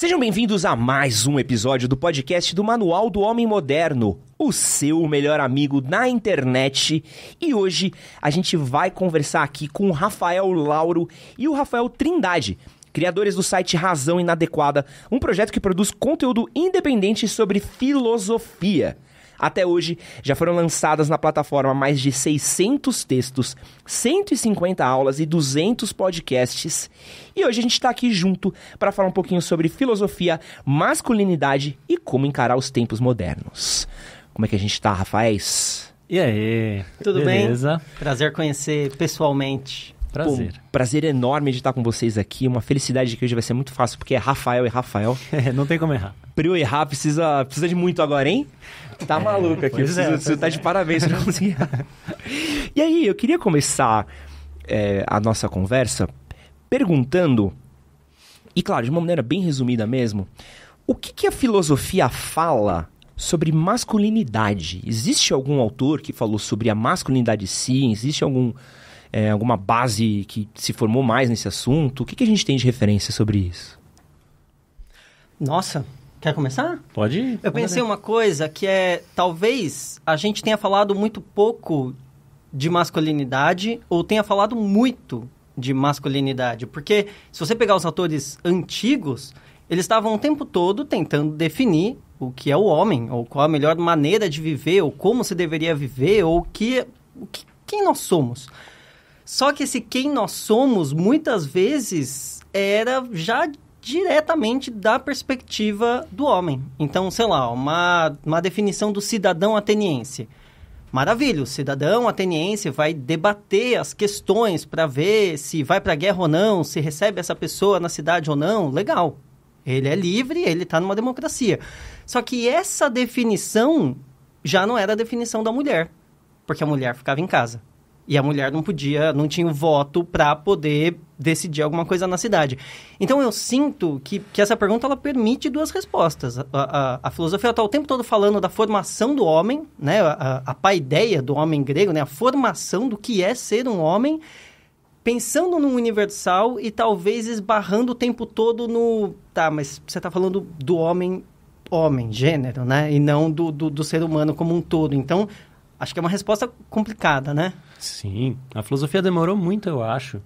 Sejam bem-vindos a mais um episódio do podcast do Manual do Homem Moderno, o seu melhor amigo na internet. E hoje a gente vai conversar aqui com o Rafael Lauro e o Rafael Trindade, criadores do site Razão Inadequada, um projeto que produz conteúdo independente sobre filosofia. Até hoje, já foram lançadas na plataforma mais de 600 textos, 150 aulas e 200 podcasts. E hoje a gente está aqui junto para falar um pouquinho sobre filosofia, masculinidade e como encarar os tempos modernos. Como é que a gente está, Rafaés? E aí? Tudo Beleza? bem? Prazer conhecer pessoalmente. Prazer. Pô, prazer enorme de estar com vocês aqui. Uma felicidade que hoje vai ser muito fácil, porque é Rafael e Rafael. É, não tem como errar. Pra eu errar, precisa, precisa de muito agora, hein? tá maluco aqui. Pois é, preciso, tá é, tá de parabéns, eu não e aí, eu queria começar é, a nossa conversa perguntando, e claro, de uma maneira bem resumida mesmo, o que, que a filosofia fala sobre masculinidade? Existe algum autor que falou sobre a masculinidade sim? Existe algum, é, alguma base que se formou mais nesse assunto? O que, que a gente tem de referência sobre isso? Nossa, Quer começar? Pode ir. Eu pensei uma coisa que é, talvez a gente tenha falado muito pouco de masculinidade ou tenha falado muito de masculinidade, porque se você pegar os atores antigos, eles estavam o tempo todo tentando definir o que é o homem, ou qual a melhor maneira de viver, ou como se deveria viver, ou que, o que quem nós somos. Só que esse quem nós somos muitas vezes era já diretamente da perspectiva do homem. Então, sei lá, uma, uma definição do cidadão ateniense. Maravilha, o cidadão ateniense vai debater as questões para ver se vai para a guerra ou não, se recebe essa pessoa na cidade ou não. Legal. Ele é livre, ele está numa democracia. Só que essa definição já não era a definição da mulher, porque a mulher ficava em casa. E a mulher não podia, não tinha o voto para poder decidir alguma coisa na cidade. Então eu sinto que, que essa pergunta ela permite duas respostas. A, a, a filosofia está o tempo todo falando da formação do homem, né? A, a paideia do homem grego, né? A formação do que é ser um homem pensando no universal e talvez esbarrando o tempo todo no. Tá, mas você está falando do homem, homem, gênero, né? E não do, do, do, ser humano como um todo. Então, Acho que é uma resposta complicada, né? Sim. A filosofia demorou muito, eu acho.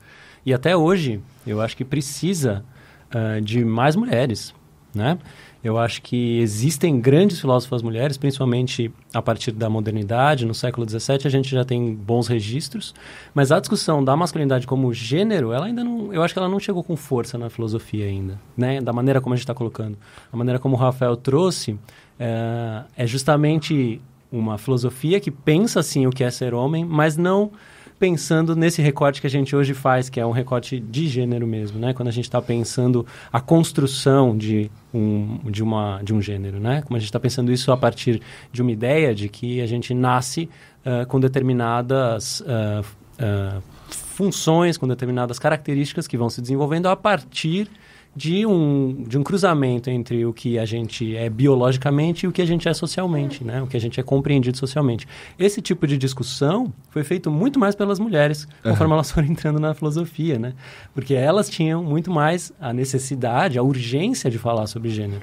E até hoje, eu acho que precisa uh, de mais mulheres, né? Eu acho que existem grandes filósofas mulheres, principalmente a partir da modernidade, no século XVII a gente já tem bons registros, mas a discussão da masculinidade como gênero, ela ainda não, eu acho que ela não chegou com força na filosofia ainda, né? Da maneira como a gente está colocando, a maneira como o Rafael trouxe é, é justamente uma filosofia que pensa sim o que é ser homem, mas não pensando nesse recorte que a gente hoje faz, que é um recorte de gênero mesmo, né? Quando a gente está pensando a construção de um, de, uma, de um gênero, né? Como a gente está pensando isso a partir de uma ideia de que a gente nasce uh, com determinadas uh, uh, funções, com determinadas características que vão se desenvolvendo a partir de um, de um cruzamento entre o que a gente é biologicamente e o que a gente é socialmente, né? o que a gente é compreendido socialmente. Esse tipo de discussão foi feito muito mais pelas mulheres, conforme uhum. elas foram entrando na filosofia, né? porque elas tinham muito mais a necessidade, a urgência de falar sobre gênero.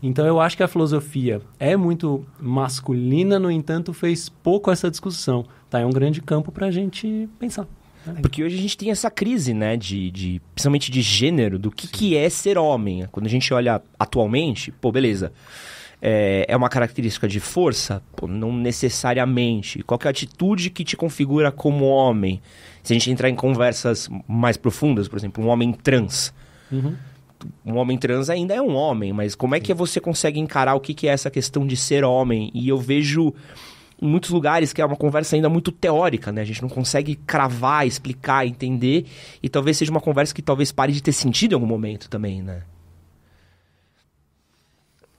Então eu acho que a filosofia é muito masculina, no entanto, fez pouco essa discussão. Tá, é um grande campo para a gente pensar. Porque hoje a gente tem essa crise, né, de, de principalmente de gênero, do que, que é ser homem. Quando a gente olha atualmente, pô, beleza. É, é uma característica de força? Pô, não necessariamente. Qual é a atitude que te configura como homem? Se a gente entrar em conversas mais profundas, por exemplo, um homem trans. Uhum. Um homem trans ainda é um homem, mas como é que você consegue encarar o que, que é essa questão de ser homem? E eu vejo em muitos lugares que é uma conversa ainda muito teórica, né? A gente não consegue cravar, explicar, entender. E talvez seja uma conversa que talvez pare de ter sentido em algum momento também, né?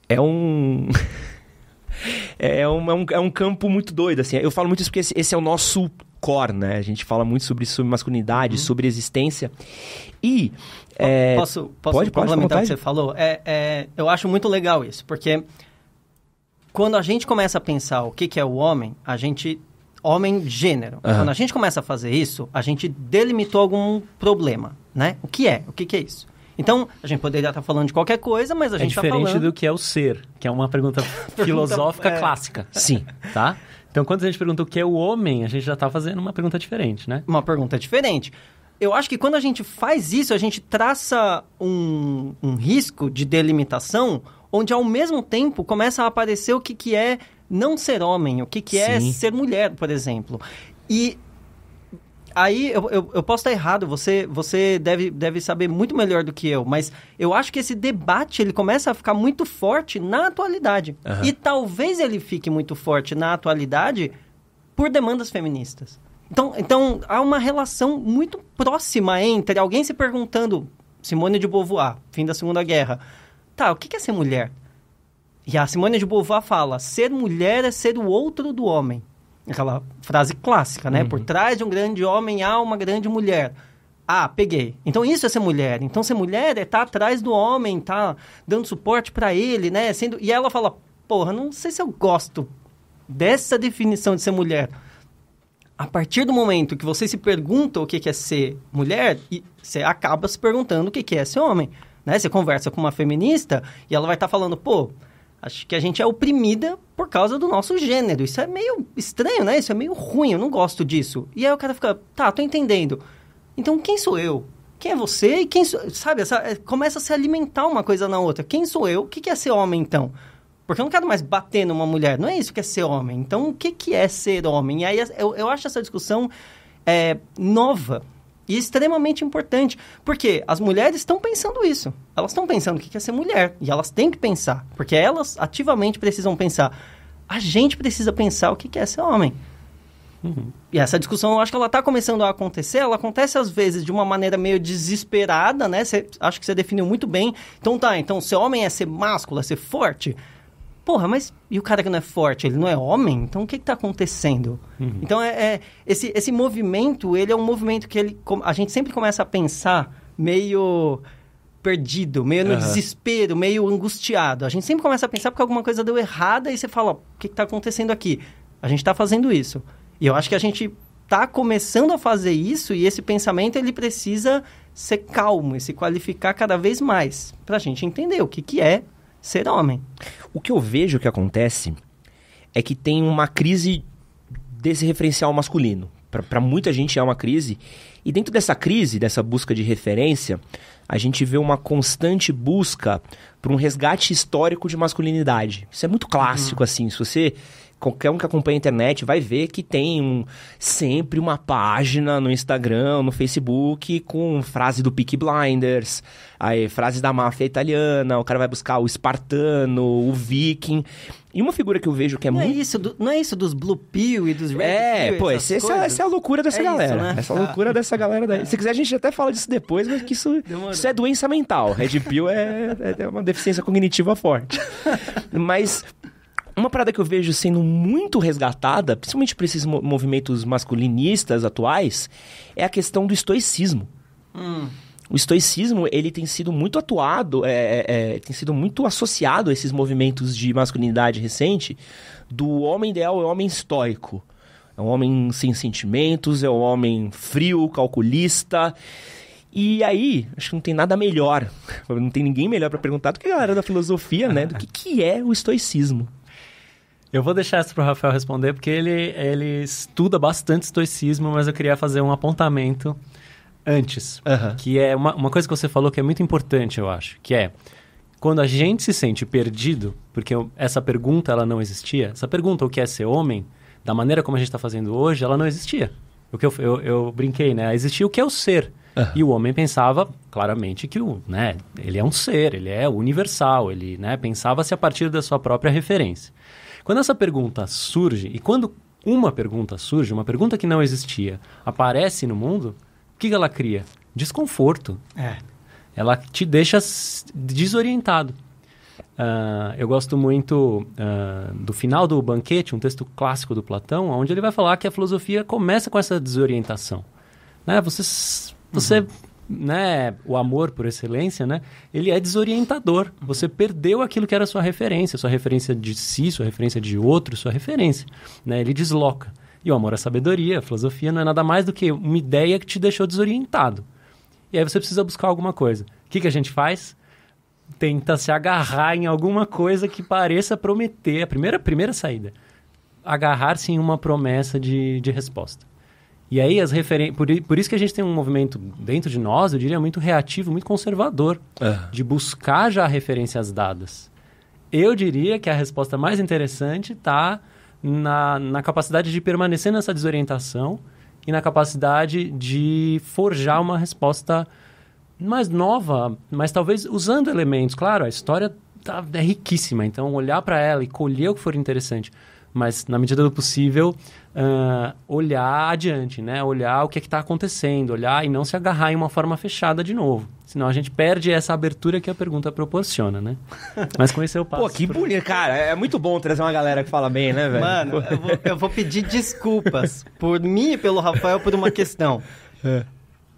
É um. é, um, é, um, é um campo muito doido, assim. Eu falo muito isso porque esse, esse é o nosso core, né? A gente fala muito sobre, sobre masculinidade, uhum. sobre existência. E. É... Posso, posso pode, complementar pode, o que você falou? É, é, eu acho muito legal isso, porque quando a gente começa a pensar o que, que é o homem, a gente. Homem gênero. Uhum. Quando a gente começa a fazer isso, a gente delimitou algum problema, né? O que é? O que, que é isso? Então, a gente poderia estar falando de qualquer coisa, mas a é gente está falando... É diferente do que é o ser, que é uma pergunta filosófica é... clássica. Sim, tá? Então, quando a gente pergunta o que é o homem, a gente já está fazendo uma pergunta diferente, né? Uma pergunta diferente. Eu acho que quando a gente faz isso, a gente traça um, um risco de delimitação onde ao mesmo tempo começa a aparecer o que, que é não ser homem, o que, que é ser mulher, por exemplo. E aí eu, eu, eu, posso estar errado, você, você deve, deve saber muito melhor do que eu, mas eu acho que esse debate ele começa a ficar muito forte na atualidade. Uhum. E talvez ele fique muito forte na atualidade por demandas feministas. Então, então há uma relação muito próxima entre alguém se perguntando Simone de Beauvoir, fim da Segunda Guerra Tá, o que é ser mulher? E a Simone de Beauvoir fala: ser mulher é ser o outro do homem. Aquela frase clássica, né? Uhum. Por trás de um grande homem há uma grande mulher. Ah, peguei. Então isso é ser mulher. Então ser mulher é estar tá atrás do homem, tá dando suporte para ele, né? Sendo... E ela fala: porra, não sei se eu gosto dessa definição de ser mulher. A partir do momento que você se pergunta o que é ser mulher, você acaba se perguntando o que é ser homem. Né? Você conversa com uma feminista e ela vai estar tá falando, pô, acho que a gente é oprimida por causa do nosso gênero. Isso é meio estranho, né? Isso é meio ruim, eu não gosto disso. E aí o cara fica, tá, tô entendendo. Então quem sou eu? Quem é você e quem sou... Sabe, essa... Eh, começa a se alimentar uma coisa na outra. Quem sou eu? O que é ser homem, então? Porque eu não quero mais bater numa mulher. Não é isso que é ser homem. Então, o que, que é ser homem? E aí eu, eu acho essa discussão é, nova, e extremamente importante, porque as mulheres estão pensando isso. Elas estão pensando o que é ser mulher. E elas têm que pensar, porque elas ativamente precisam pensar. A gente precisa pensar o que é ser homem. Uhum. E essa discussão, eu acho que ela está começando a acontecer. Ela acontece às vezes de uma maneira meio desesperada, né? Cê, acho que você definiu muito bem. Então tá, então ser homem é ser másculo, é ser forte. Porra, mas e o cara que não é forte, ele não é homem? Então o que está acontecendo? Uhum. Então é, é, esse, esse movimento, ele é um movimento que ele, a gente sempre começa a pensar meio perdido, meio no uhum. desespero, meio angustiado. A gente sempre começa a pensar porque alguma coisa deu errada e você fala, o que está acontecendo aqui? A gente está fazendo isso. E eu acho que a gente está começando a fazer isso e esse pensamento ele precisa ser calmo e se qualificar cada vez mais para a gente entender o que, que é ser homem. O que eu vejo que acontece é que tem uma crise desse referencial masculino. Para muita gente é uma crise. E dentro dessa crise, dessa busca de referência, a gente vê uma constante busca por um resgate histórico de masculinidade. Isso é muito clássico, uhum. assim. Se você qualquer um que acompanha a internet vai ver que tem um, sempre uma página no Instagram, no Facebook, com frase do Peak Blinders, aí frases da máfia italiana, o cara vai buscar o espartano, o viking. E uma figura que eu vejo que é não é muito. É isso do, não é isso dos Blue Pill e dos Red É, Pill, pô, essa, é, essa, é a loucura dessa é galera. Isso, né? Essa loucura dessa galera daí. Se quiser, a gente até fala disso depois, mas que isso, isso é doença mental. Red Pill é, é, é uma deficiência cognitiva forte. mas uma parada que eu vejo sendo muito resgatada, principalmente para esses movimentos masculinistas atuais, é a questão do estoicismo. Hum. O estoicismo ele tem sido muito atuado, é, é, é, tem sido muito associado a esses movimentos de masculinidade recente do homem ideal é o homem estoico. É um homem sem sentimentos, é um homem frio, calculista. E aí, acho que não tem nada melhor, não tem ninguém melhor para perguntar do que a galera da filosofia, né? Do que, que é o estoicismo. Eu vou deixar isso para o Rafael responder, porque ele, ele estuda bastante estoicismo, mas eu queria fazer um apontamento antes. Uhum. Que é uma, uma coisa que você falou que é muito importante, eu acho, que é quando a gente se sente perdido, porque essa pergunta ela não existia, essa pergunta, o que é ser homem, da maneira como a gente está fazendo hoje, ela não existia. O que eu, eu, eu brinquei, né? Existia o que é o ser. Uhum. E o homem pensava claramente que o, né, ele é um ser, ele é universal, ele né, pensava-se a partir da sua própria referência. Quando essa pergunta surge, e quando uma pergunta surge, uma pergunta que não existia, aparece no mundo, o que ela cria? Desconforto. É. Ela te deixa desorientado. Uh, eu gosto muito uh, do final do Banquete, um texto clássico do Platão, onde ele vai falar que a filosofia começa com essa desorientação. Né? Você, você uhum né, o amor por excelência, né, ele é desorientador. Você perdeu aquilo que era sua referência, sua referência de si, sua referência de outro, sua referência. Né, ele desloca. E o amor é sabedoria, a filosofia, não é nada mais do que uma ideia que te deixou desorientado. E aí você precisa buscar alguma coisa. O que, que a gente faz? Tenta se agarrar em alguma coisa que pareça prometer. A primeira, primeira saída. Agarrar-se em uma promessa de, de resposta. E aí as referências. Por, por, isso que a gente tem um movimento dentro de nós, eu diria, muito reativo, muito conservador, é. de buscar já referências dadas. Eu diria que a resposta mais interessante está na, na capacidade de permanecer nessa desorientação e na capacidade de forjar uma resposta mais nova, mas talvez usando elementos. Claro, a história tá, é riquíssima, então olhar para ela e colher o que for interessante mas na medida do possível uh, olhar adiante, né? Olhar o que é está acontecendo, olhar e não se agarrar em uma forma fechada de novo. Senão a gente perde essa abertura que a pergunta proporciona, né? Mas conhecer o passo. Pô, que bonito, cara. É muito bom trazer uma galera que fala bem, né, velho? Mano, eu vou, eu vou pedir desculpas por mim e pelo Rafael por uma questão. É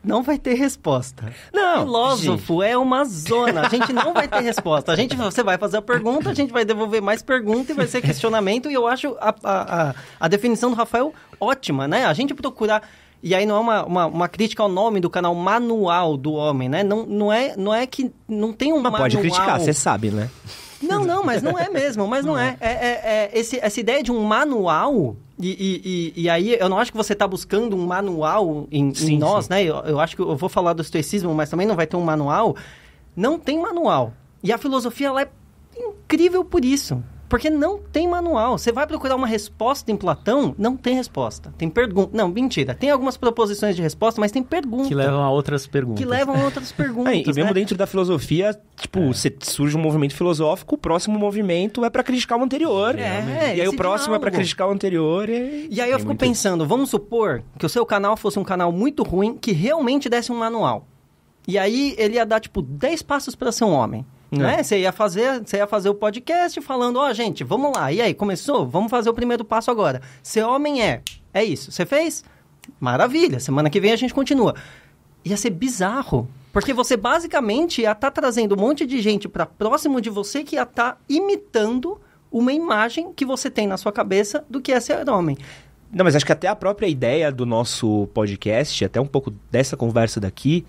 não vai ter resposta. Não, filósofo gente. é uma zona. A gente não vai ter resposta. A gente, você vai fazer a pergunta, a gente vai devolver mais pergunta e vai ser questionamento. E eu acho a, a, a, a definição do Rafael ótima, né? A gente procurar e aí não é uma, uma, uma, crítica ao nome do canal Manual do Homem, né? Não, não, é, não é que não tem um não, manual. Pode criticar, você sabe, né? Não, não, mas não é mesmo, mas não, não é. É, é, é, é esse, essa ideia de um manual e, e, e, aí, eu não acho que você está buscando um manual em, sim, em nós, sim. né? Eu, eu, acho que eu vou falar do estoicismo, mas também não vai ter um manual. Não tem manual. E a filosofia, ela é incrível por isso. Porque não tem manual. Você vai procurar uma resposta em Platão, não tem resposta. Tem pergunta. Não, mentira. Tem algumas proposições de resposta, mas tem pergunta. Que levam a outras perguntas. Que levam a outras perguntas. É, e mesmo né? dentro da filosofia, tipo, é. surge um movimento filosófico, o próximo movimento é para criticar o anterior. É, é e aí o próximo é diálogo. é para criticar o anterior. E, e aí eu é fico muito... pensando, vamos supor que o seu canal fosse um canal muito ruim que realmente desse um manual. E aí ele ia dar, tipo, 10 passos para ser um homem. É. Né? Você ia fazer, você ia fazer o podcast falando, ó, oh, gente, vamos lá. E aí, começou? Vamos fazer o primeiro passo agora. Ser homem é, é isso. Você fez? Maravilha. Semana que vem a gente continua. Ia ser bizarro. Porque você basicamente ia estar tá trazendo um monte de gente para próximo de você que ia estar tá imitando uma imagem que você tem na sua cabeça do que é ser homem. Não, mas acho que até a própria ideia do nosso podcast, até um pouco dessa conversa daqui,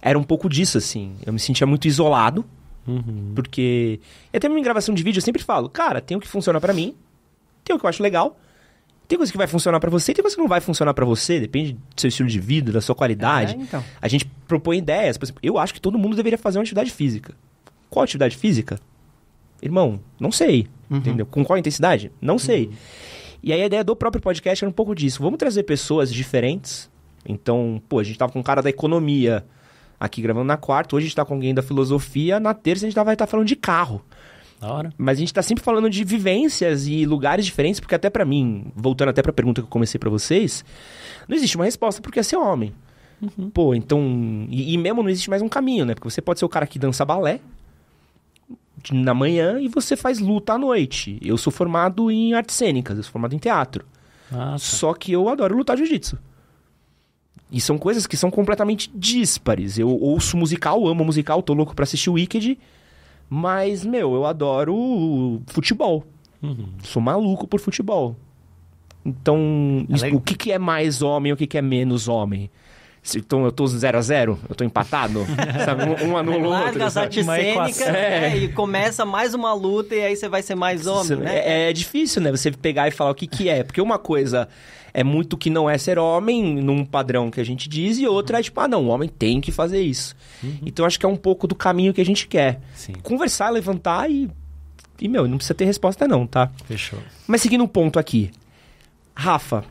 era um pouco disso, assim. Eu me sentia muito isolado Uhum. Porque. É até mesmo em gravação de vídeo, eu sempre falo, cara, tem o que funciona para mim, tem o que eu acho legal. Tem coisa que vai funcionar para você, tem coisa que não vai funcionar para você, depende do seu estilo de vida, da sua qualidade. É, então. A gente propõe ideias. Por exemplo, eu acho que todo mundo deveria fazer uma atividade física. Qual atividade física? Irmão, não sei. Uhum. Entendeu? Com qual intensidade? Não uhum. sei. Uhum. E aí a ideia do próprio podcast era um pouco disso. Vamos trazer pessoas diferentes. Então, pô, a gente tava com um cara da economia aqui gravando na quarta. Hoje a gente tá com alguém da filosofia. Na terça a gente tá, vai estar tá falando de carro. Da hora. Mas a gente tá sempre falando de vivências e lugares diferentes, porque até para mim, voltando até pra pergunta que eu comecei para vocês, não existe uma resposta porque é ser homem. Uhum. Pô, então. E, e, mesmo não existe mais um caminho, né? Porque você pode ser o cara que dança balé na manhã e você faz luta à noite. Eu sou formado em artes cênicas, eu sou formado em teatro. Ah, tá. Só que eu adoro lutar jiu-jitsu. E são coisas que são completamente díspares. Eu ouço musical, amo musical, tô louco pra assistir Wicked. Mas, meu, eu adoro futebol. Uhum. Sou maluco por futebol. Então, é o que, que é mais homem, o que, que é menos homem? Então eu tô 0 a 0 eu tô empatado, sabe? Um, um o outro. Larga as artes cênicas é. né? e começa mais uma luta e aí você vai ser mais homem, né? É, é, difícil, né? Você pegar e falar o que que é. Porque uma coisa é muito que não é ser homem num padrão que a gente diz, e outra é tipo, ah, não, o homem tem que fazer isso. Uhum. Então acho que é um pouco do caminho que a gente quer. Sim. Conversar, levantar e. E, meu, não precisa ter resposta, não, tá? Fechou. Mas seguindo um ponto aqui. Rafa,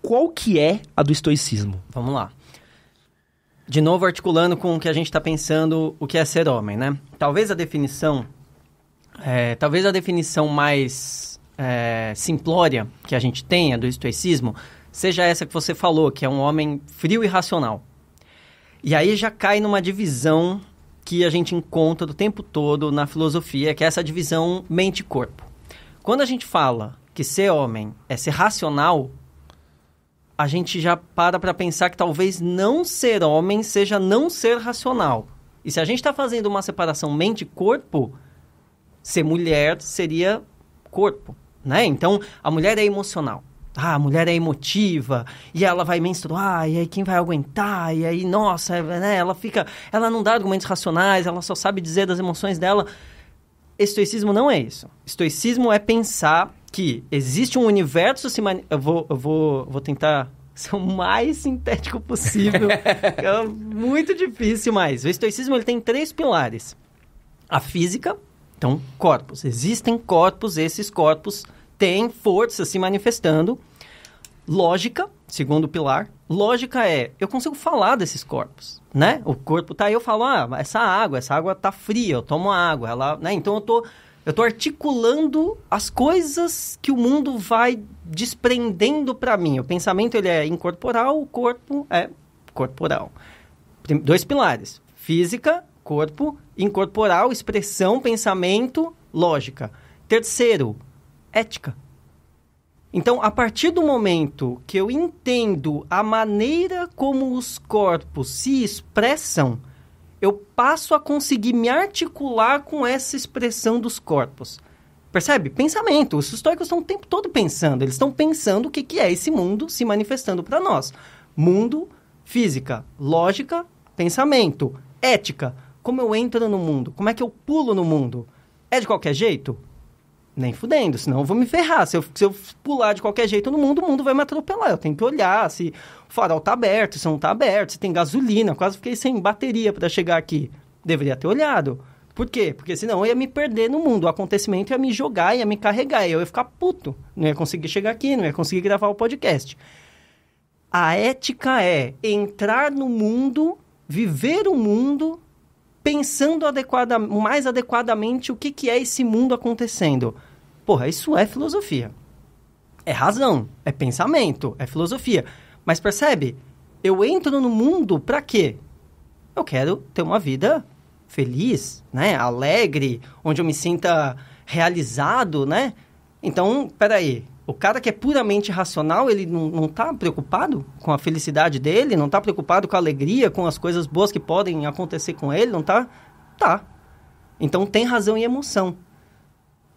qual que é a do estoicismo? Vamos lá de novo articulando com o que a gente está pensando, o que é ser homem, né? Talvez a definição, é, talvez a definição mais é, simplória que a gente tenha é do estoicismo seja essa que você falou, que é um homem frio e racional. E aí já cai numa divisão que a gente encontra do tempo todo na filosofia, que é essa divisão mente-corpo. Quando a gente fala que ser homem é ser racional, a gente já para para pensar que talvez não ser homem seja não ser racional. E se a gente está fazendo uma separação mente-corpo, ser mulher seria corpo né? Então, a mulher é emocional. Ah, a mulher é emotiva, e ela vai menstruar, ah, e aí quem vai aguentar, e aí, nossa, é, né? Ela fica. Ela não dá argumentos racionais, ela só sabe dizer das emoções dela. Estoicismo não é isso. Estoicismo é pensar que existe um universo se mani... eu vou eu vou vou tentar ser o mais sintético possível. é muito difícil, mas o estoicismo ele tem três pilares: a física, então, corpos. Existem corpos, esses corpos têm força se manifestando. Lógica, segundo pilar. Lógica é, eu consigo falar desses corpos, né? O corpo tá aí, eu falo, ah, essa água, essa água tá fria, eu tomo água, ela, né? Então eu tô eu tô articulando as coisas que o mundo vai desprendendo para mim. O pensamento ele é incorporal, o corpo é corporal. Dois pilares: física, corpo, incorporal, expressão, pensamento, lógica. Terceiro, ética. Então, a partir do momento que eu entendo a maneira como os corpos se expressam, eu passo a conseguir me articular com essa expressão dos corpos. Percebe? Pensamento. Os históricos estão o tempo todo pensando. Eles estão pensando o que, que é esse mundo se manifestando para nós. Mundo, física, lógica, pensamento, ética. Como eu entro no mundo? Como é que eu pulo no mundo? É de qualquer jeito? Nem fudendo, senão eu vou me ferrar. Se eu, se eu pular de qualquer jeito no mundo, o mundo vai me atropelar. Eu tenho que olhar se o farol tá aberto, se não tá aberto, se tem gasolina. Quase fiquei sem bateria para chegar aqui. Deveria ter olhado. Por quê? Porque senão eu ia me perder no mundo. O acontecimento ia me jogar, ia me carregar. Eu ia ficar puto. Não ia conseguir chegar aqui, não ia conseguir gravar o podcast. A ética é entrar no mundo, viver o mundo pensando adequada, mais adequadamente o que, que é esse mundo acontecendo. Porra, isso é filosofia. É razão, é pensamento, é filosofia. Mas percebe? Eu entro no mundo para quê? Eu quero ter uma vida feliz, né? Alegre, onde eu me sinta realizado, né? Então, peraí, o cara que é puramente racional, ele não está preocupado com a felicidade dele, não está preocupado com a alegria, com as coisas boas que podem acontecer com ele, não está? Tá. Então tem razão e emoção.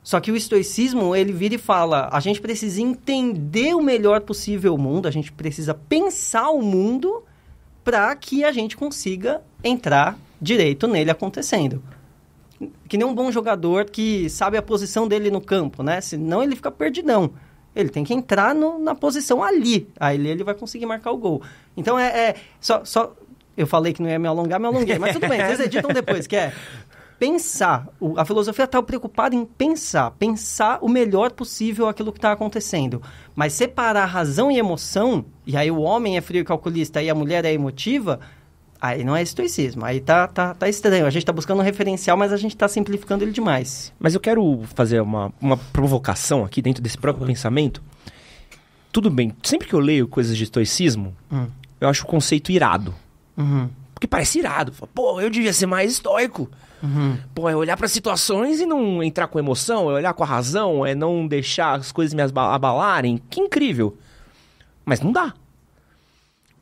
Só que o estoicismo, ele vira e fala: a gente precisa entender o melhor possível o mundo, a gente precisa pensar o mundo para que a gente consiga entrar direito nele acontecendo. Que nem um bom jogador que sabe a posição dele no campo, né? Senão ele fica perdidão. Ele tem que entrar no, na posição ali. Aí ele vai conseguir marcar o gol. Então é. é só, só, eu falei que não ia me alongar, me alonguei. Mas tudo bem, vocês editam depois, que é pensar. O, a filosofia está preocupada em pensar. Pensar o melhor possível aquilo que está acontecendo. Mas separar razão e emoção, e aí o homem é frio e calculista e a mulher é emotiva, Aí não é estoicismo, aí tá, tá, tá estranho. A gente está buscando um referencial, mas a gente está simplificando ele demais. Mas eu quero fazer uma, uma provocação aqui dentro desse próprio uhum. pensamento. Tudo bem, sempre que eu leio coisas de estoicismo, hum. eu acho o conceito irado. Uhum. Porque parece irado. Pô, eu devia ser mais estoico. Uhum. Pô, é olhar para situações e não entrar com emoção, é olhar com a razão, é não deixar as coisas me abalarem. Que incrível. Mas não dá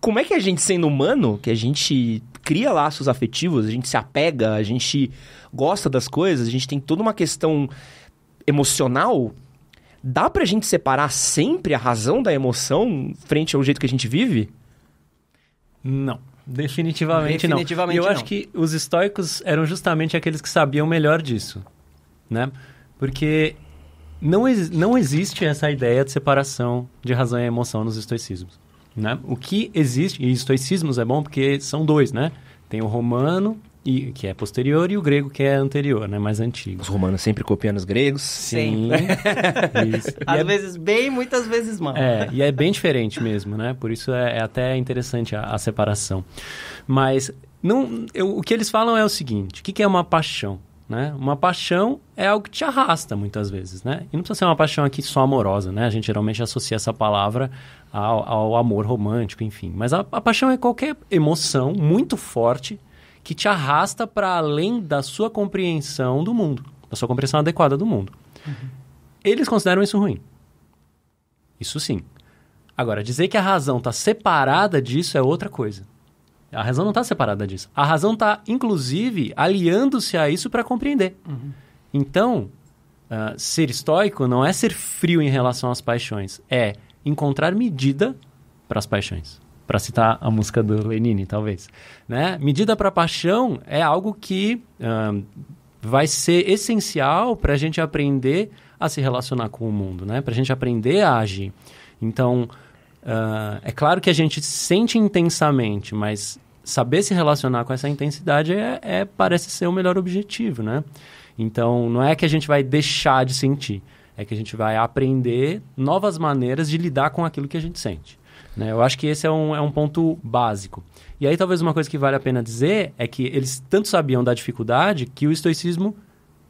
como é que a gente, sendo humano, que a gente cria laços afetivos, a gente se apega, a gente gosta das coisas, a gente tem toda uma questão emocional. Dá pra gente separar sempre a razão da emoção frente ao jeito que a gente vive? Não. Definitivamente, Definitivamente não. E eu não. acho que os estoicos eram justamente aqueles que sabiam melhor disso, né? Porque não, não existe essa ideia de separação de razão e emoção nos estoicismos. Né? O que existe, e estoicismos é bom porque são dois, né? Tem o romano, e, que é posterior, e o grego, que é anterior, né? mais antigo. Os romanos sempre copiando os gregos. Sim. Às é... vezes bem, muitas vezes mal. É, e é bem diferente mesmo, né? Por isso é, é até interessante a, a, separação. Mas não, eu, o que eles falam é o seguinte, o que, que é uma paixão? Né? Uma paixão é algo que te arrasta muitas vezes, né? E não precisa ser uma paixão aqui só amorosa, né? A gente geralmente associa essa palavra ao, ao amor romântico, enfim. Mas a, a paixão é qualquer emoção muito forte que te arrasta para além da sua compreensão do mundo, da sua compreensão adequada do mundo. Uhum. Eles consideram isso ruim. Isso sim. Agora, dizer que a razão está separada disso é outra coisa. A razão não está separada disso. A razão está, inclusive, aliando-se a isso para compreender. Uhum. Então, uh, ser estoico não é ser frio em relação às paixões. É encontrar medida para as paixões. Para citar a música do Lenine, talvez. Né? Medida para paixão é algo que uh, vai ser essencial para a gente aprender a se relacionar com o mundo, né? para a gente aprender a agir. Então, uh, é claro que a gente sente intensamente, mas saber se relacionar com essa intensidade é, é, parece ser o melhor objetivo, né? Então, não é que a gente vai deixar de sentir, é que a gente vai aprender novas maneiras de lidar com aquilo que a gente sente. Né? Eu acho que esse é um, é um ponto básico. E aí, talvez uma coisa que vale a pena dizer é que eles tanto sabiam da dificuldade que o estoicismo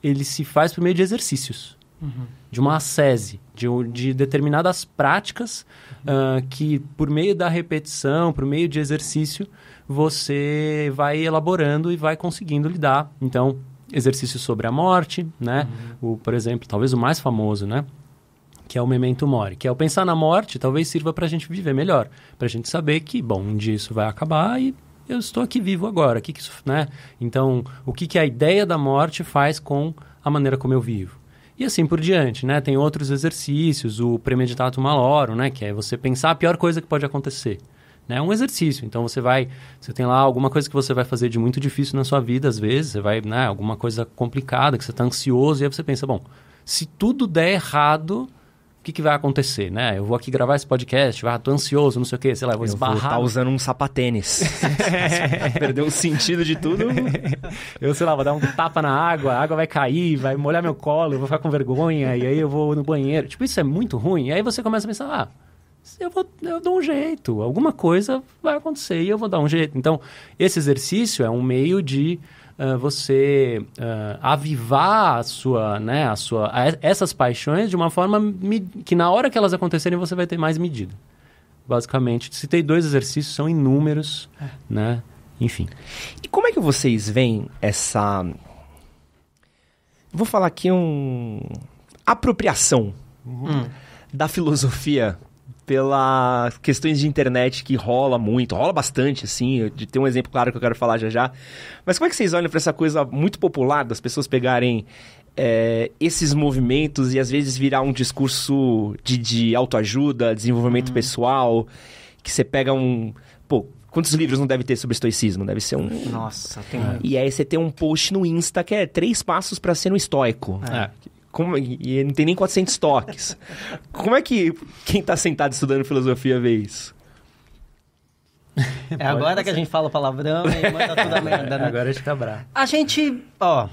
ele se faz por meio de exercícios, uhum. de uma ascese, de, de determinadas práticas uhum. uh, que, por meio da repetição, por meio de exercício, você vai elaborando e vai conseguindo lidar. Então, exercícios sobre a morte, né? Uhum. O, por exemplo, talvez o mais famoso, né? Que é o Memento Mori, que é o pensar na morte, talvez sirva para a gente viver melhor, para a gente saber que, bom, um dia isso vai acabar e eu estou aqui vivo agora. Que que isso, né? Então, o que, que a ideia da morte faz com a maneira como eu vivo? E assim por diante, né? Tem outros exercícios, o premeditato maloro, né? Que é você pensar a pior coisa que pode acontecer né? É um exercício. Então você vai, você tem lá alguma coisa que você vai fazer de muito difícil na sua vida, às vezes, você vai, né, alguma coisa complicada, que você está ansioso, e aí você pensa, bom, se tudo der errado, o que, que vai acontecer, né? Eu vou aqui gravar esse podcast, ah, tô ansioso, não sei o quê, sei lá, vou eu esbarrar. Vou tá usando um sapatênis. Perdeu o sentido de tudo. eu, sei lá, vou dar um tapa na água, a água vai cair, vai molhar meu colo, eu vou ficar com vergonha, e aí eu vou no banheiro. Tipo, isso é muito ruim. E aí você começa a pensar, ah, eu vou eu dou um jeito, alguma coisa vai acontecer e eu vou dar um jeito. Então, esse exercício é um meio de uh, você uh, avivar a sua, né, a sua, a, essas paixões de uma forma que na hora que elas acontecerem você vai ter mais medida. Basicamente, citei dois exercícios, são inúmeros, é. né? Enfim. E como é que vocês veem essa Vou falar aqui um apropriação uhum. da filosofia pelas questões de internet que rola muito, rola bastante, assim. De ter um exemplo claro que eu quero falar já já. Mas como é que vocês olham para essa coisa muito popular das pessoas pegarem é, esses movimentos e às vezes virar um discurso de, de autoajuda, desenvolvimento uhum. pessoal, que você pega um. Pô, quantos livros não deve ter sobre estoicismo? Deve ser um. Nossa, tem. E aí você tem um post no Insta que é três passos para ser um estoico. É. Como, e não tem nem 400 toques. Como é que quem está sentado estudando filosofia vê isso? É agora que a gente fala palavrão e manda tudo a merda, né? Agora a gente tá bravo. A gente, ó...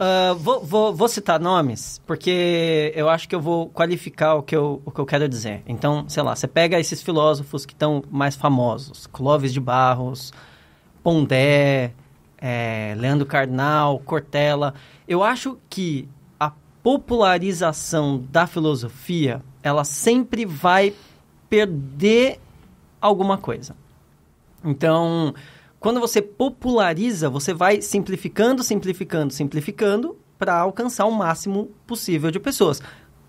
Uh, vou, vou, vou, citar nomes, porque eu acho que eu vou qualificar o que eu, o que eu quero dizer. Então, sei lá, você pega esses filósofos que estão mais famosos. Clóvis de Barros, Pondé, é, Leandro Cardinal Cortella. Eu acho que popularização da filosofia, ela sempre vai perder alguma coisa. Então, quando você populariza, você vai simplificando, simplificando, simplificando para alcançar o máximo possível de pessoas.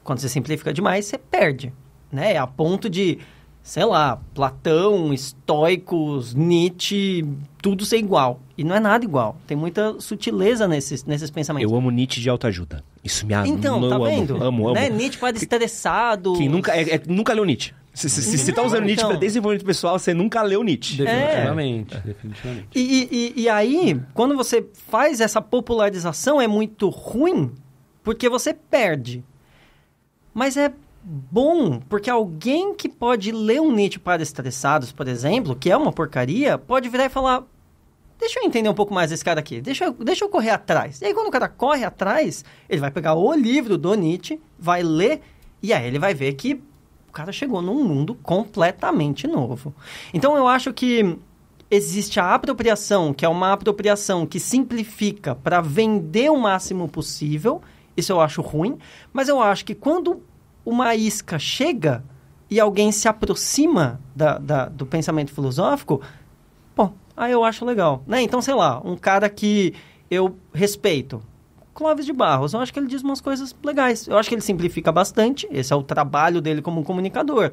Quando você simplifica demais, você perde, né? A ponto de, sei lá, Platão, estoicos, Nietzsche, tudo ser igual. E não é nada igual. Tem muita sutileza nesses, nesses pensamentos. Eu amo Nietzsche de autoajuda. Isso me então, não, amo. Então, tá vendo? Amo, amo. Né? Nietzsche pode estressado. Quem nunca, é, é, nunca leu Nietzsche. Se, se, se, tá usando então. Nietzsche para desenvolvimento pessoal, você nunca leu Nietzsche. É. Definitivamente, é. definitivamente. E, e, e aí, quando você faz essa popularização, é muito ruim, porque você perde. Mas é bom, porque alguém que pode ler um Nietzsche para estressados, por exemplo, que é uma porcaria, pode virar e falar: Deixa eu entender um pouco mais esse cara aqui. Deixa eu, deixa eu correr atrás. E aí, quando o cara corre atrás, ele vai pegar o livro do Nietzsche, vai ler, e aí ele vai ver que o cara chegou num mundo completamente novo. Então, eu acho que existe a apropriação, que é uma apropriação que simplifica para vender o máximo possível. Isso eu acho ruim, mas eu acho que quando uma isca chega e alguém se aproxima da, da, do pensamento filosófico, ah, eu acho legal. Né? Então, sei lá, um cara que eu respeito. Clóvis de Barros, eu acho que ele diz umas coisas legais. Eu acho que ele simplifica bastante, esse é o trabalho dele como um comunicador.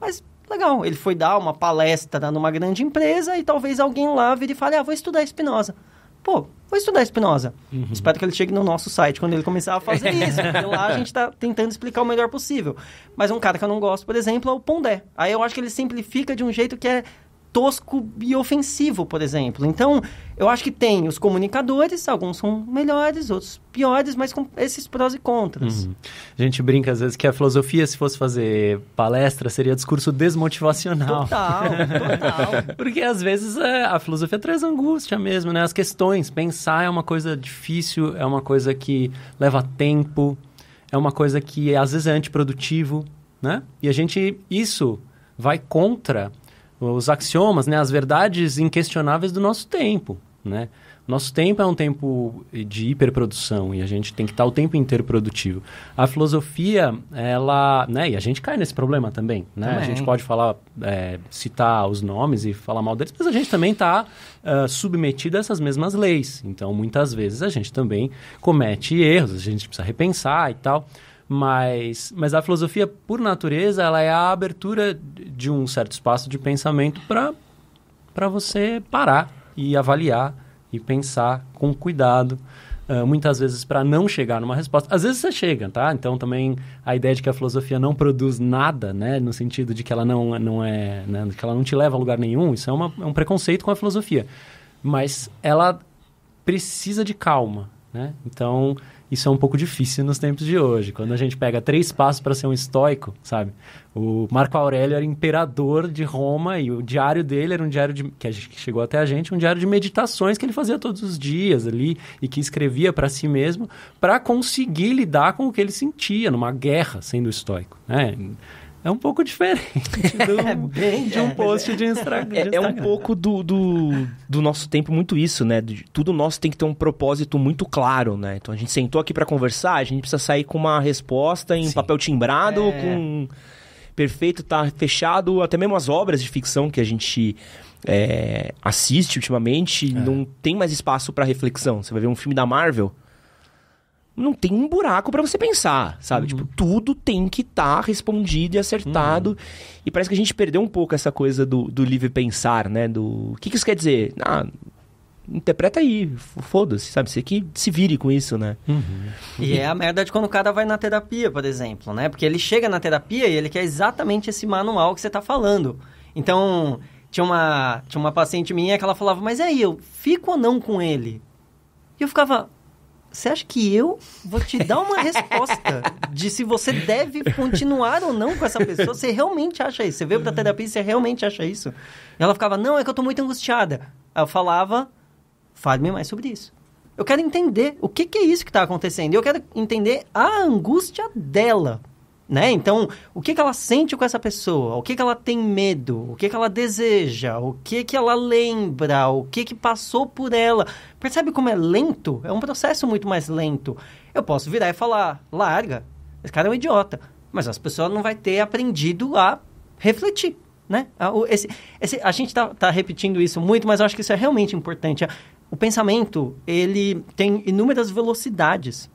Mas legal, ele foi dar uma palestra numa grande empresa e talvez alguém lá vire e fale: "Ah, vou estudar Espinosa. Pô, vou estudar Espinosa. Uhum. Espero que ele chegue no nosso site quando ele começar a fazer isso. Porque lá a gente está tentando explicar o melhor possível. Mas um cara que eu não gosto, por exemplo, é o Pondé. Aí eu acho que ele simplifica de um jeito que é tosco e ofensivo, por exemplo. Então, eu acho que tem os comunicadores, alguns são melhores, outros piores, mas com esses prós e contras. Uhum. A gente brinca às vezes que a filosofia, se fosse fazer palestra, seria discurso desmotivacional. Total, total. Porque às vezes é, a filosofia traz angústia mesmo, né? As questões, pensar é uma coisa difícil, é uma coisa que leva tempo, é uma coisa que às vezes é antiprodutivo, né? E a gente, isso vai contra os axiomas, né, as verdades inquestionáveis do nosso tempo, né? Nosso tempo é um tempo de hiperprodução e a gente tem que estar o tempo inteiro produtivo. A filosofia, ela, né, e a gente cai nesse problema também, né? Também. A gente pode falar, é, citar os nomes e falar mal deles, mas a gente também está uh, submetido a essas mesmas leis. Então, muitas vezes a gente também comete erros, a gente precisa repensar e tal. Mas, mas a filosofia, por natureza, ela é a abertura de um certo espaço de pensamento para você parar e avaliar e pensar com cuidado. Uh, muitas vezes para não chegar numa resposta. Às vezes você chega, tá? Então também a ideia de que a filosofia não produz nada, né? No sentido de que ela não, não é. Né? que ela não te leva a lugar nenhum, isso é, uma, é um preconceito com a filosofia. Mas ela precisa de calma, né? Então isso é um pouco difícil nos tempos de hoje. Quando a gente pega três passos para ser um estoico, sabe? O Marco Aurélio era imperador de Roma e o diário dele era um diário de, que, gente, que chegou até a gente, um diário de meditações que ele fazia todos os dias ali e que escrevia para si mesmo para conseguir lidar com o que ele sentia numa guerra sendo estoico, né? é um pouco diferente do, é de um post de Instagram. É, é, um pouco do, do, do, nosso tempo muito isso, né? De, tudo nosso tem que ter um propósito muito claro, né? Então a gente sentou aqui para conversar, a gente precisa sair com uma resposta em Sim. papel timbrado, é... com perfeito, tá fechado, até mesmo as obras de ficção que a gente é, assiste ultimamente é. não tem mais espaço para reflexão. Você vai ver um filme da Marvel, não tem um buraco para você pensar, sabe? Uhum. Tipo, tudo tem que estar tá respondido e acertado. Uhum. E parece que a gente perdeu um pouco essa coisa do, do livre pensar, né? Do. O que, que isso quer dizer? Ah, interpreta aí, foda-se, sabe? Você que se vire com isso, né? Uhum. E é a merda de quando o cara vai na terapia, por exemplo, né? Porque ele chega na terapia e ele quer exatamente esse manual que você tá falando. Então, tinha uma, tinha uma paciente minha que ela falava, mas aí, eu fico ou não com ele? E eu ficava, você acha que eu vou te dar uma resposta de se você deve continuar ou não com essa pessoa? Você realmente acha isso? Você veio pra terapia e você realmente acha isso? E ela ficava, não, é que eu tô muito angustiada. Eu falava, fale-me mais sobre isso. Eu quero entender o que, que é isso que está acontecendo. Eu quero entender a angústia dela né? Então, o que, que ela sente com essa pessoa? O que, que ela tem medo? O que, que ela deseja? O que, que ela lembra? O que, que passou por ela? Percebe como é lento? É um processo muito mais lento. Eu posso virar e falar, larga, esse cara é um idiota. Mas as pessoas não vai ter aprendido a refletir, né? Esse, esse, a gente está tá repetindo isso muito, mas eu acho que isso é realmente importante. O pensamento, ele tem inúmeras velocidades.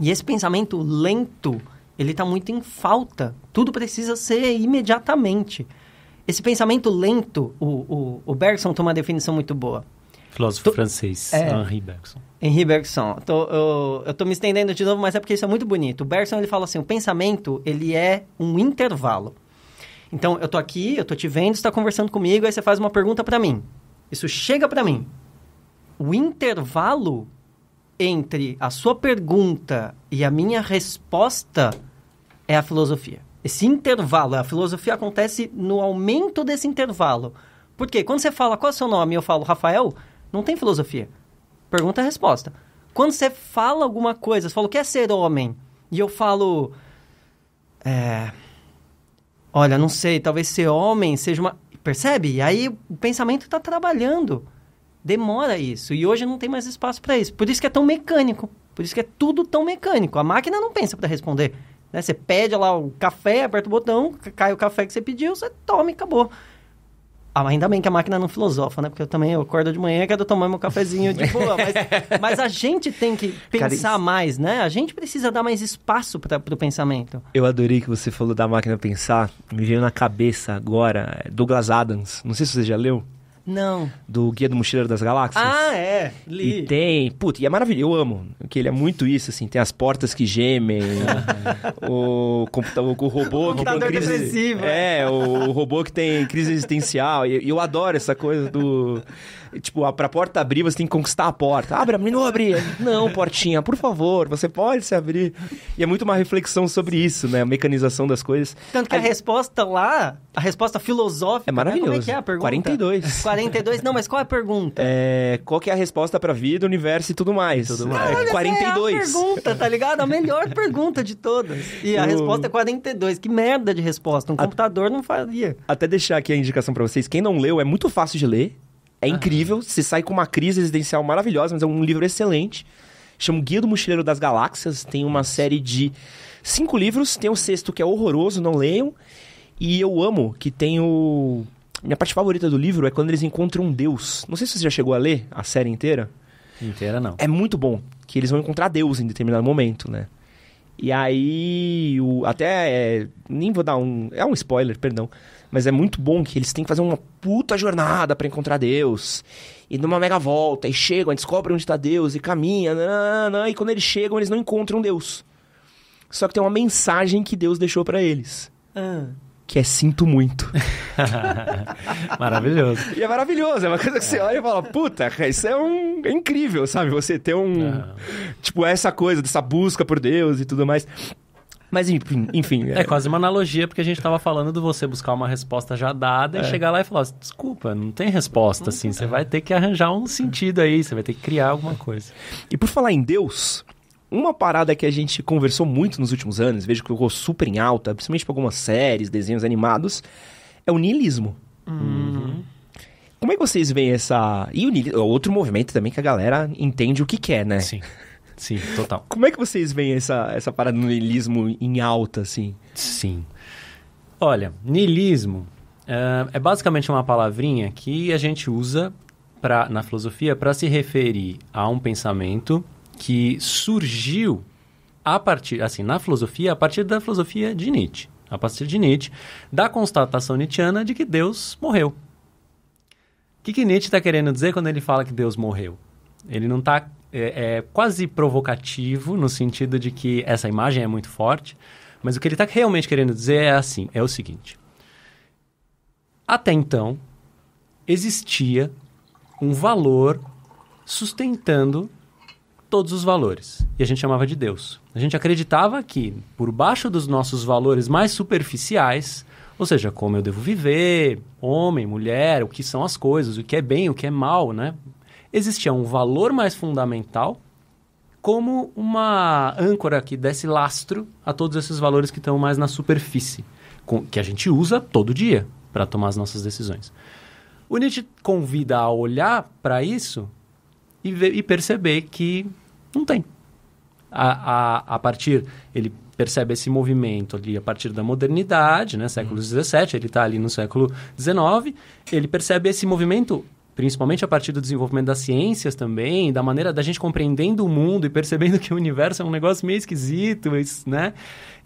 E esse pensamento lento ele está muito em falta. Tudo precisa ser imediatamente. Esse pensamento lento, o, o, o Bergson tem uma definição muito boa. Filósofo Tô, francês, é, Henri Bergson. Henri Bergson. Tô, eu, estou me estendendo de novo, mas é porque isso é muito bonito. O Bergson, ele fala assim, o pensamento, ele é um intervalo. Então, eu estou aqui, eu estou te vendo, você está conversando comigo, aí você faz uma pergunta para mim. Isso chega para mim. O intervalo entre a sua pergunta e a minha resposta é a filosofia. Esse intervalo, a filosofia acontece no aumento desse intervalo. Porque quando você fala qual é o seu nome, eu falo Rafael, não tem filosofia. Pergunta e resposta. Quando você fala alguma coisa, você fala o que é ser homem? E eu falo. É, olha, não sei, talvez ser homem seja uma. Percebe? E aí o pensamento está trabalhando. Demora isso. E hoje não tem mais espaço para isso. Por isso que é tão mecânico. Por isso que é tudo tão mecânico. A máquina não pensa para responder. Né? Você pede lá o café, aperta o botão, cai o café que você pediu, você toma e acabou. Ah, ainda bem que a máquina não filosofa, né? Porque eu também eu acordo de manhã e quero tomar meu cafezinho de boa. Mas, mas a gente tem que pensar Cara, mais, né? A gente precisa dar mais espaço para o pensamento. Eu adorei que você falou da máquina pensar. Me veio na cabeça agora é, Douglas Adams. Não sei se você já leu. Não. Do Guia do Mochileiro das Galáxias. Ah, é. Li. E tem. Puta, e é maravilhoso. Eu amo. Porque ele é muito isso, assim. Tem as portas que gemem. o, computador, o robô o que tem crise. É, o robô que tem crise existencial. E eu adoro essa coisa do tipo, a, pra porta abrir, você tem que conquistar a porta. Abre, a menina, não Não, portinha, por favor, você pode se abrir. E é muito uma reflexão sobre isso, né? A mecanização das coisas. Tanto que a, a resposta lá, a resposta filosófica... É maravilhoso. Né? Como é que é a pergunta? 42. 42? Não, mas qual é a pergunta? É, qual que é a resposta pra vida, universo e tudo mais? Tudo mais. Não, é 42. É a pergunta, tá ligado? A melhor pergunta de todas. E a o... resposta é 42. Que merda de resposta. Um a... computador não faria. Até deixar aqui a indicação para vocês. Quem não leu, é muito fácil de ler. É incrível, você sai com uma crise existencial maravilhosa, mas é um livro excelente. Chama Guia do Mochileiro das Galáxias, tem uma série de cinco livros, tem o sexto que é horroroso, não leiam. E eu amo que tem o minha parte favorita do livro é quando eles encontram um deus. Não sei se você já chegou a ler a série inteira. Inteira não. É muito bom que eles vão encontrar Deus em determinado momento, né? E aí, o, até é, nem vou dar um, é um spoiler, perdão, mas é muito bom que eles têm que fazer uma puta jornada para encontrar Deus. E numa mega volta, e chegam, descobrem onde está Deus, e caminham, nananana, né, né, né, e quando eles chegam, eles não encontram Deus. Só que tem uma mensagem que Deus deixou para eles. Ah. Que é sinto muito. maravilhoso. E é maravilhoso, é uma coisa que você é. olha e fala, puta, isso é um. É incrível, sabe? Você ter um. Ah. Tipo, essa coisa, dessa busca por Deus e tudo mais. Mas enfim, enfim. É, é quase uma analogia, porque a gente estava falando do você buscar uma resposta já dada é. e chegar lá e falar: desculpa, não tem resposta assim. Você vai ter que arranjar um sentido aí, você vai ter que criar alguma coisa. E por falar em Deus, uma parada que a gente conversou muito nos últimos anos, vejo que ficou super em alta, principalmente pra algumas séries, desenhos animados, é o niilismo. Uhum. Como é que vocês veem essa. E o niilismo, é outro movimento também que a galera entende o que quer, né? Sim. Sim, total. Como é que vocês veem essa, essa parada do niilismo em alta, assim? Sim. Olha, niilismo uh, é basicamente uma palavrinha que a gente usa pra, na filosofia para se referir a um pensamento que surgiu a partir, assim, na filosofia, a partir da filosofia de Nietzsche. A partir de Nietzsche, da constatação nietzschiana de que Deus morreu. O que, que Nietzsche está querendo dizer quando ele fala que Deus morreu? Ele não está é, é quase provocativo, no sentido de que essa imagem é muito forte, mas o que ele está realmente querendo dizer é assim: é o seguinte. Até então, existia um valor sustentando todos os valores. E a gente chamava de Deus. A gente acreditava que, por baixo dos nossos valores mais superficiais, ou seja, como eu devo viver, homem, mulher, o que são as coisas, o que é bem, o que é mal, né? existia um valor mais fundamental como uma âncora que desse lastro a todos esses valores que estão mais na superfície, com, que a gente usa todo dia para tomar as nossas decisões. O Nietzsche convida a olhar para isso e, ver, e, perceber que não tem. A, a, a, partir, ele percebe esse movimento ali a partir da modernidade, né, século XVII, uhum. ele está ali no século XIX, ele percebe esse movimento principalmente a partir do desenvolvimento das ciências também, da maneira da gente compreendendo o mundo e percebendo que o universo é um negócio meio esquisito, né?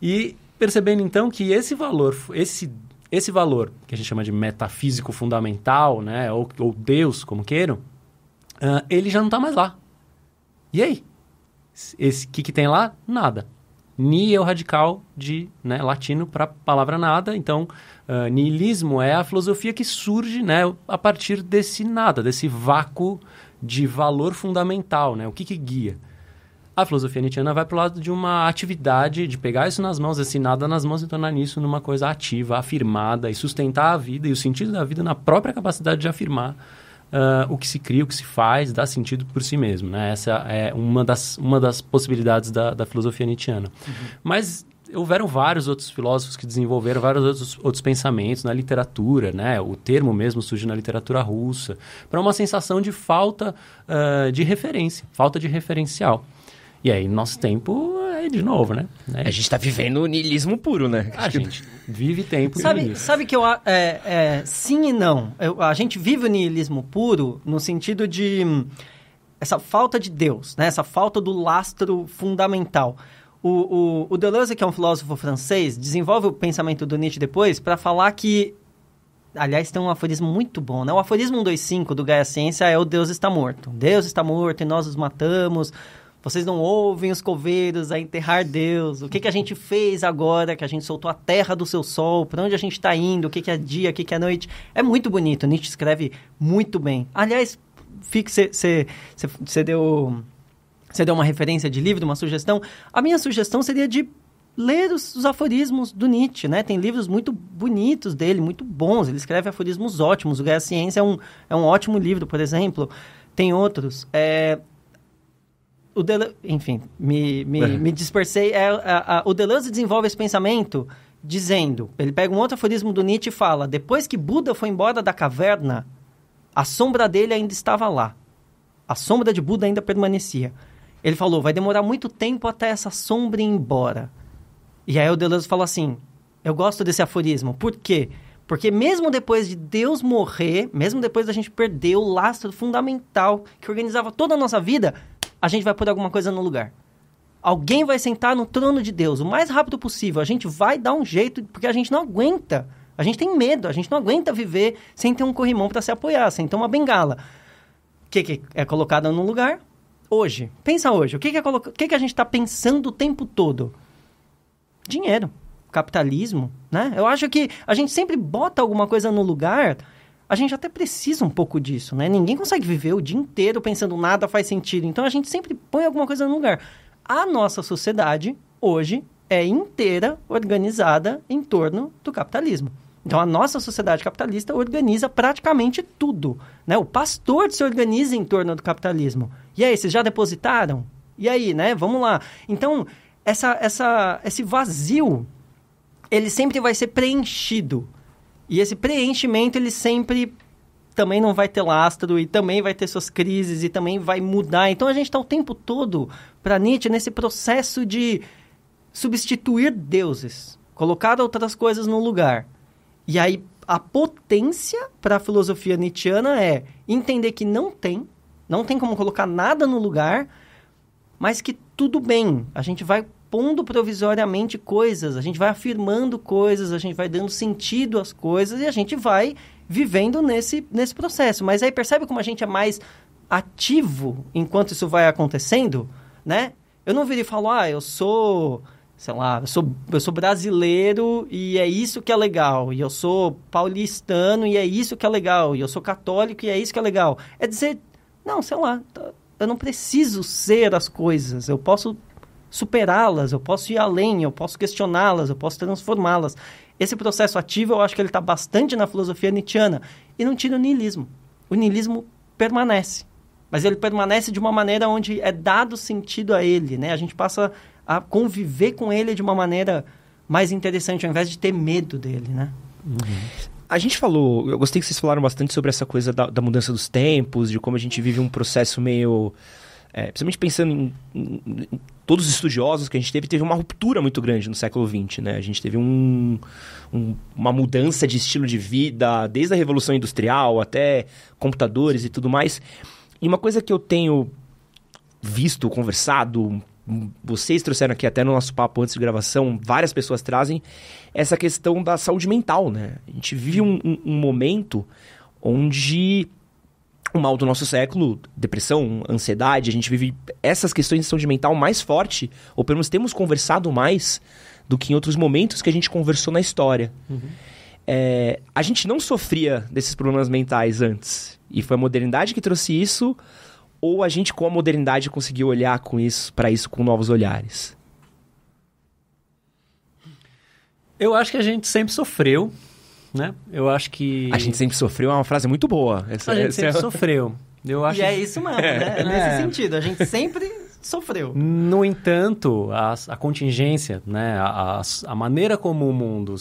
E percebendo então que esse valor, esse esse valor que a gente chama de metafísico fundamental, né, ou, ou Deus, como queiram, uh, ele já não está mais lá. E aí? O que, que tem lá? Nada. Ni é o radical de né, latino para palavra nada, então uh, niilismo é a filosofia que surge né, a partir desse nada, desse vácuo de valor fundamental, né, o que, que guia. A filosofia nietzscheana vai para o lado de uma atividade, de pegar isso nas mãos, esse nada nas mãos e tornar isso numa coisa ativa, afirmada e sustentar a vida e o sentido da vida na própria capacidade de afirmar uh, o que se cria, o que se faz, dá sentido por si mesmo. Né? Essa é uma das, uma das possibilidades da, da filosofia nietzschiana. Uhum. Mas houveram vários outros filósofos que desenvolveram vários outros, outros pensamentos na literatura, né? O termo mesmo surge na literatura russa, para uma sensação de falta uh, de referência, falta de referencial. E aí, nosso tempo de novo, né? É. A gente tá vivendo o niilismo puro, né? A gente vive tempo sabe, niilismo. Sabe que eu... É, é, sim e não. Eu, a gente vive o niilismo puro no sentido de... Hum, essa falta de Deus, né? Essa falta do lastro fundamental. O, o, o Deleuze, que é um filósofo francês, desenvolve o pensamento do Nietzsche depois para falar que Aliás, tem um aforismo muito bom, né? O aforismo 125 do Gaia Ciência é o Deus está morto. Deus está morto e nós os matamos, vocês não ouvem os coveiros a enterrar Deus. O que, que a gente fez agora que a gente soltou a terra do seu sol? Para onde a gente está indo? O que, que é dia? O que, que é noite? É muito bonito. Nietzsche escreve muito bem. Aliás, você deu, deu uma referência de livro, uma sugestão. A minha sugestão seria de ler os, os, aforismos do Nietzsche, né? Tem livros muito bonitos dele, muito bons. Ele escreve aforismos ótimos. O Guerra Ciência é um, é um ótimo livro, por exemplo. Tem outros. É, o dele enfim, me, me, é. me dispersei. É, a, a, o Deleuze desenvolve esse pensamento dizendo, ele pega um outro aforismo do Nietzsche e fala: depois que Buda foi embora da caverna, a sombra dele ainda estava lá. A sombra de Buda ainda permanecia. Ele falou: vai demorar muito tempo até essa sombra ir embora. E aí o Deleuze falou assim: eu gosto desse aforismo. Por quê? Porque mesmo depois de Deus morrer, mesmo depois da gente perder o lastro fundamental que organizava toda a nossa vida, a gente vai pôr alguma coisa no lugar. Alguém vai sentar no trono de Deus o mais rápido possível. A gente vai dar um jeito, porque a gente não aguenta. A gente tem medo, a gente não aguenta viver sem ter um corrimão para se apoiar, sem ter uma bengala. O que, que é colocado no lugar? Hoje. Pensa hoje. O que, que, é coloca... o que, que a gente está pensando o tempo todo? Dinheiro. Capitalismo, né? Eu acho que a gente sempre bota alguma coisa no lugar a gente até precisa um pouco disso, né? Ninguém consegue viver o dia inteiro pensando nada faz sentido. Então a gente sempre põe alguma coisa no lugar. A nossa sociedade hoje é inteira organizada em torno do capitalismo. Então a nossa sociedade capitalista organiza praticamente tudo, né? O pastor se organiza em torno do capitalismo. E aí, vocês já depositaram? E aí, né? Vamos lá. Então, essa, essa, esse vazio, ele sempre vai ser preenchido e esse preenchimento, ele sempre também não vai ter lastro e também vai ter suas crises e também vai mudar. Então a gente está o tempo todo, para Nietzsche, nesse processo de substituir deuses, colocar outras coisas no lugar. E aí a potência para a filosofia nietzschiana é entender que não tem, não tem como colocar nada no lugar, mas que tudo bem, a gente vai impondo provisoriamente coisas, a gente vai afirmando coisas, a gente vai dando sentido às coisas e a gente vai vivendo nesse, nesse processo. Mas aí percebe como a gente é mais ativo enquanto isso vai acontecendo, né? Eu não virei falo, ah, eu sou, sei lá, eu sou, eu sou brasileiro e é isso que é legal, e eu sou paulistano e é isso que é legal, e eu sou católico e é isso que é legal. É dizer, não, sei lá, tá, eu não preciso ser as coisas, eu posso superá-las, eu posso ir além, eu posso questioná-las, eu posso transformá-las. Esse processo ativo, eu acho que ele está bastante na filosofia nietzschiana. E não tira o niilismo. O niilismo permanece. Mas ele permanece de uma maneira onde é dado sentido a ele, né? A gente passa a conviver com ele de uma maneira mais interessante, ao invés de ter medo dele, né? Uhum. A gente falou, eu gostei que vocês falaram bastante sobre essa coisa da, da mudança dos tempos, de como a gente vive um processo meio é, principalmente pensando em, em, em, todos os estudiosos que a gente teve, teve uma ruptura muito grande no século XX. Né? A gente teve um, um, uma mudança de estilo de vida, desde a Revolução Industrial até computadores e tudo mais. E uma coisa que eu tenho visto, conversado, vocês trouxeram aqui até no nosso papo antes de gravação, várias pessoas trazem é essa questão da saúde mental. Né? A gente vive um, um momento onde o mal do nosso século, depressão, ansiedade, a gente vive essas questões de saúde mental mais forte, ou pelo menos temos conversado mais do que em outros momentos que a gente conversou na história. Uhum. É, a gente não sofria desses problemas mentais antes, e foi a modernidade que trouxe isso, ou a gente com a modernidade conseguiu olhar com isso para isso com novos olhares. Eu acho que a gente sempre sofreu né? Eu acho que... A gente sempre sofreu é uma frase muito boa. Essa, a gente essa sempre é... sofreu. Eu acho... E é isso mesmo, é. né? É. Nesse é. sentido, a gente sempre sofreu. No entanto, a, a contingência, né? A, a, a, maneira como o mundo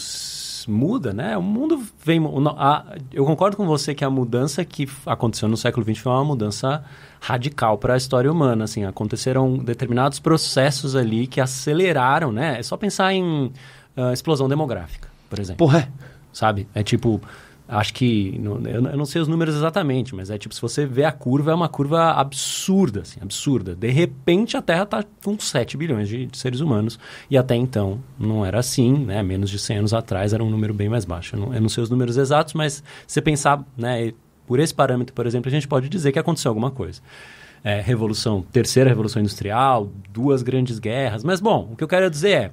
muda, né? O mundo vem... A, eu concordo com você que a mudança que aconteceu no século XX foi uma mudança radical para a história humana. Assim, aconteceram determinados processos ali que aceleraram, né? É só pensar em uh, explosão demográfica, por exemplo. Porra! sabe? É tipo, acho que, eu não sei os números exatamente, mas é tipo, se você vê a curva, é uma curva absurda, assim, absurda. De repente a Terra está com 7 bilhões de, seres humanos e até então não era assim, né? Menos de 100 anos atrás era um número bem mais baixo. Eu não, eu não sei os números exatos, mas se pensar, né, por esse parâmetro, por exemplo, a gente pode dizer que aconteceu alguma coisa. É, revolução, terceira revolução industrial, duas grandes guerras. Mas bom, o que eu quero dizer é,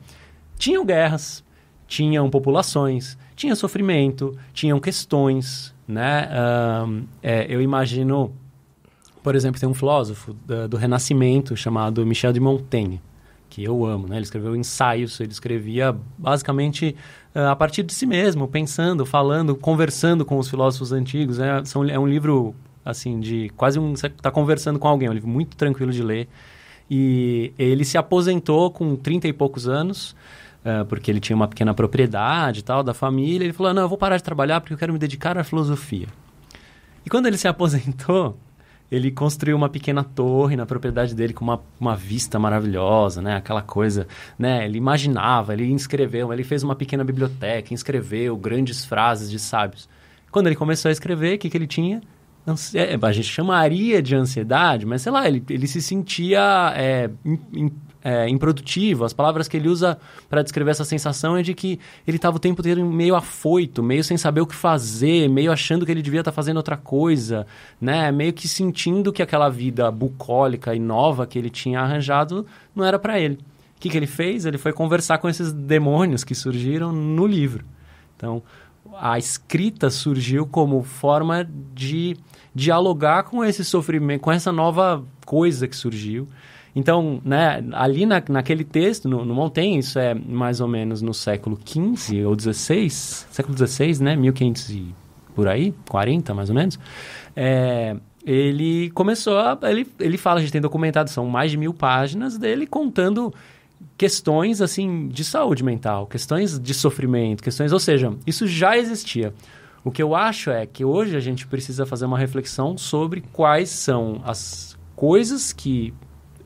tinham guerras, tinham populações, tinha sofrimento, tinham questões, né? Um, é, eu imagino, por exemplo, tem um filósofo do, do Renascimento chamado Michel de Montaigne, que eu amo, né? Ele escreveu ensaios, ele escrevia basicamente uh, a partir de si mesmo, pensando, falando, conversando com os filósofos antigos. Né? São, é um livro, assim, de quase um... Você está conversando com alguém, é um livro muito tranquilo de ler. E ele se aposentou com 30 e poucos anos é, porque ele tinha uma pequena propriedade tal, da família. Ele falou: Não, eu vou parar de trabalhar porque eu quero me dedicar à filosofia. E quando ele se aposentou, ele construiu uma pequena torre na propriedade dele com uma, uma vista maravilhosa, né? Aquela coisa, né? Ele imaginava, ele inscreveu, ele fez uma pequena biblioteca, inscreveu grandes frases de sábios. Quando ele começou a escrever, o que, que ele tinha? É, a gente chamaria de ansiedade, mas sei lá, ele, ele se sentia é, é, improdutivo. As palavras que ele usa para descrever essa sensação é de que ele estava o tempo inteiro meio afoito, meio sem saber o que fazer, meio achando que ele devia estar tá fazendo outra coisa, né? Meio que sentindo que aquela vida bucólica e nova que ele tinha arranjado não era para ele. O que, que ele fez? Ele foi conversar com esses demônios que surgiram no livro. Então, a escrita surgiu como forma de dialogar com esse sofrimento, com essa nova coisa que surgiu. Então, né, ali na, naquele texto, no, no Montaigne, isso é mais ou menos no século XV ou XVI, século XVI, né, 1500 e por aí, 40 mais ou menos, é, ele começou a, Ele, ele fala, a gente tem documentado, são mais de mil páginas dele contando questões, assim, de saúde mental, questões de sofrimento, questões... Ou seja, isso já existia. O que eu acho é que hoje a gente precisa fazer uma reflexão sobre quais são as coisas que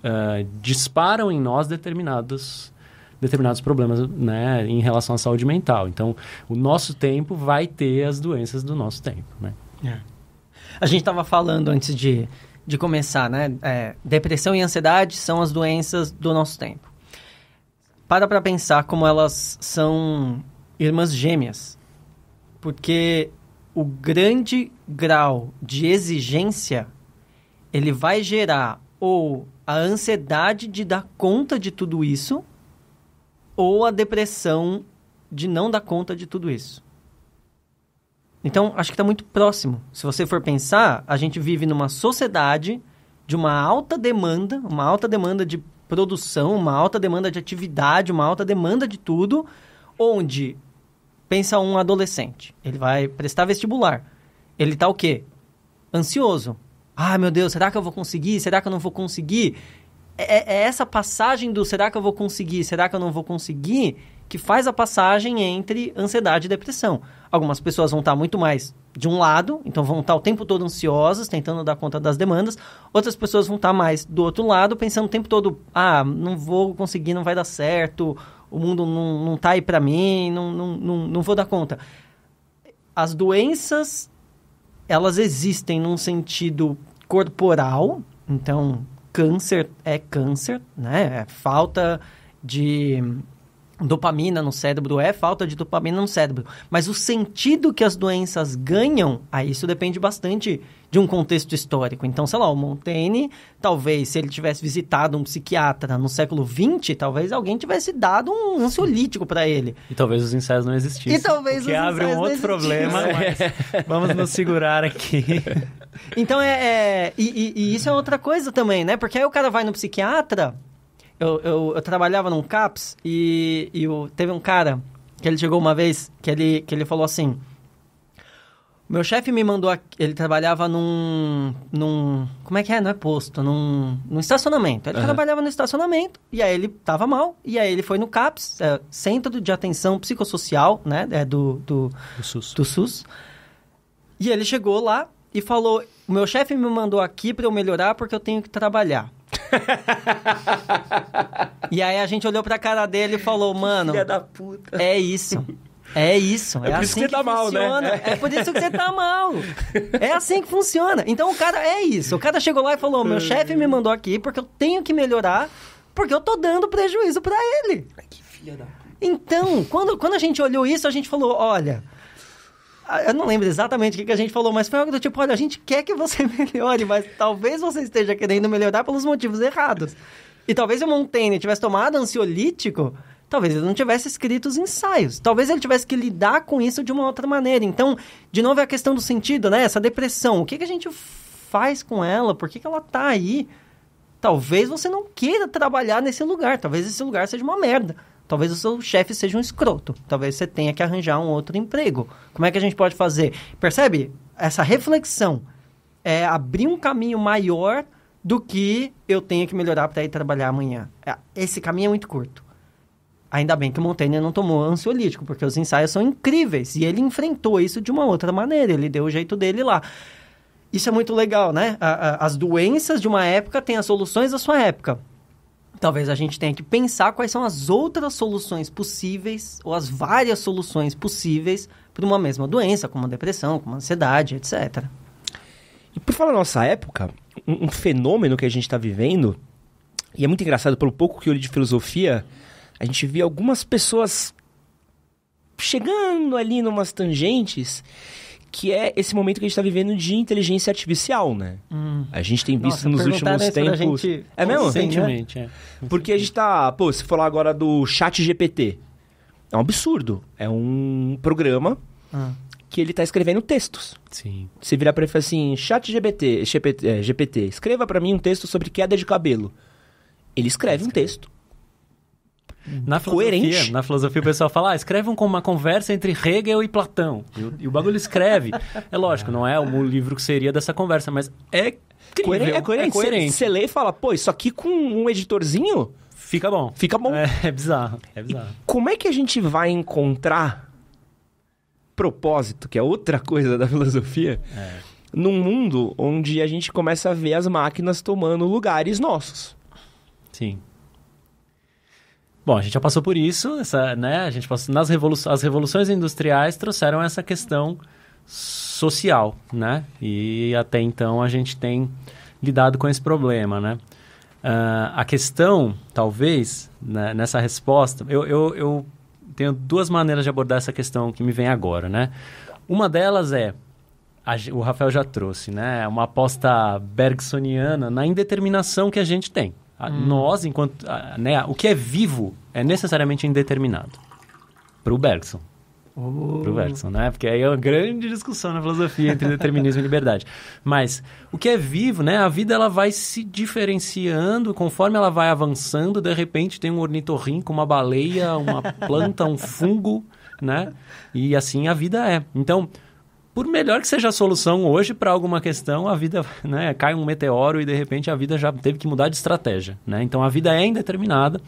uh, disparam em nós determinados determinados problemas né, em relação à saúde mental. Então, o nosso tempo vai ter as doenças do nosso tempo. Né? É. A gente estava falando antes de, de começar, né? É, depressão e ansiedade são as doenças do nosso tempo. Para para pensar como elas são irmãs gêmeas. Porque o grande grau de exigência ele vai gerar ou a ansiedade de dar conta de tudo isso ou a depressão de não dar conta de tudo isso. Então, acho que está muito próximo. Se você for pensar, a gente vive numa sociedade de uma alta demanda, uma alta demanda de produção, uma alta demanda de atividade, uma alta demanda de tudo, onde pensa um adolescente, ele vai prestar vestibular. Ele está o quê? Ansioso. Ah, meu Deus, será que eu vou conseguir? Será que eu não vou conseguir? É, é, é essa passagem do será que eu vou conseguir? Será que eu não vou conseguir? que faz a passagem entre ansiedade e depressão. Algumas pessoas vão estar muito mais de um lado, então vão estar o tempo todo ansiosas, tentando dar conta das demandas. Outras pessoas vão estar mais do outro lado, pensando o tempo todo: ah, não vou conseguir, não vai dar certo, o mundo não, não tá aí para mim, não, não, não, não vou dar conta. As doenças elas existem num sentido corporal, então câncer é câncer, né? É falta de dopamina no cérebro é falta de dopamina no cérebro. Mas o sentido que as doenças ganham, aí isso depende bastante de um contexto histórico. Então, sei lá, o Montaigne, talvez, se ele tivesse visitado um psiquiatra no século XX, talvez alguém tivesse dado um ansiolítico para ele. E talvez os ensaios não existissem. E talvez que abre um outro problema. Mas... Vamos nos segurar aqui. então, é... é... E, e, e isso é outra coisa também, né? Porque aí o cara vai no psiquiatra eu, eu, eu trabalhava num CAPS e, e eu, teve um cara que ele chegou uma vez que ele, que ele falou assim: Meu chefe me mandou. Aqui, ele trabalhava num, num. Como é que é? Não é posto, num, num estacionamento. Ele uhum. trabalhava no estacionamento e aí ele tava mal. E aí ele foi no CAPS, é, Centro de Atenção Psicossocial, né? É, do, do, do SUS. do SUS. E ele chegou lá e falou: Meu chefe me mandou aqui para eu melhorar porque eu tenho que trabalhar e aí a gente olhou pra cara dele e falou, mano. Filha da puta. É isso. É isso. É, é por isso assim que, que tá funciona. Mal, né? É. é por isso que você tá mal. É assim que funciona. Então o cara é isso. O cara chegou lá e falou: meu chefe me mandou aqui porque eu tenho que melhorar, porque eu tô dando prejuízo para ele. Ai, que filha da. Então, quando, quando a gente olhou isso, a gente falou: olha, ah, eu não lembro exatamente o que a gente falou, mas foi algo do tipo: olha, a gente quer que você melhore, mas talvez você esteja querendo melhorar pelos motivos errados. E talvez o Montaigne tivesse tomado ansiolítico, talvez ele não tivesse escrito os ensaios. Talvez ele tivesse que lidar com isso de uma outra maneira. Então, de novo, é a questão do sentido, né? Essa depressão. O que, a gente faz com ela? Por que, que ela tá aí? Talvez você não queira trabalhar nesse lugar. Talvez esse lugar seja uma merda. Talvez o seu chefe seja um escroto. Talvez você tenha que arranjar um outro emprego. Como é que a gente pode fazer? Percebe? Essa reflexão é abrir um caminho maior do que eu tenho que melhorar para ir trabalhar amanhã. É, esse caminho é muito curto. Ainda bem que o Montaigne não tomou ansiolítico, porque os ensaios são incríveis e ele enfrentou isso de uma outra maneira, ele deu o jeito dele lá. Isso é muito legal, né? as doenças de uma época têm as soluções da sua época. Talvez a gente tenha que pensar quais são as outras soluções possíveis, ou as várias soluções possíveis para uma mesma doença, como a depressão, como a ansiedade, etc. E por falar na nossa época, um, um fenômeno que a gente está vivendo, e é muito engraçado, pelo pouco que eu li de filosofia, a gente vê algumas pessoas chegando ali numas tangentes que é esse momento que a gente está vivendo de inteligência artificial, né? Hum. A gente tem visto Nossa, nos últimos tempos. Gente... É mesmo? Né? Recentemente, né? é. Porque a gente tá. Pô, se falar agora do Chat GPT. É um absurdo. É um programa ah. que ele tá escrevendo textos. Sim. Você virar para ele e falar assim: Chat GPT, GPT, é, GPT escreva para mim um texto sobre queda de cabelo. Ele escreve, escreve. um texto. Uhum. na Filosofia, na filosofia o pessoal fala, ah, escreve uma conversa entre Hegel e Platão. E o, e o bagulho escreve. É lógico, não é o livro que seria dessa conversa, mas é coerente. É coerente. É coerente. Você lê e fala, pô, isso aqui com um editorzinho... Fica bom. Fica bom. É, é bizarro. É bizarro. E como é que a gente vai encontrar propósito, que é outra coisa da filosofia, é. num mundo onde a gente começa a ver as máquinas tomando lugares nossos? Sim. Bom, a gente já passou por isso, essa, né? A gente passou nas revolu as revoluções industriais trouxeram essa questão social, né? E até então a gente tem lidado com esse problema, né? Uh, a questão, talvez, né, nessa resposta, eu, eu, eu tenho duas maneiras de abordar essa questão que me vem agora, né? Uma delas é a, o Rafael já trouxe, né? Uma aposta bergsoniana na indeterminação que a gente tem hum. Nós, enquanto. né, o que é vivo é necessariamente indeterminado. Para o Bergson. Oh. Para o Bergson, né? Porque aí é uma grande discussão na filosofia entre determinismo e liberdade. Mas o que é vivo, né? A vida ela vai se diferenciando conforme ela vai avançando. De repente tem um ornitorrinco, uma baleia, uma planta, um fungo, né? E assim a vida é. Então, por melhor que seja a solução hoje para alguma questão, a vida né, cai um meteoro e de repente a vida já teve que mudar de estratégia. Né? Então a vida é indeterminada.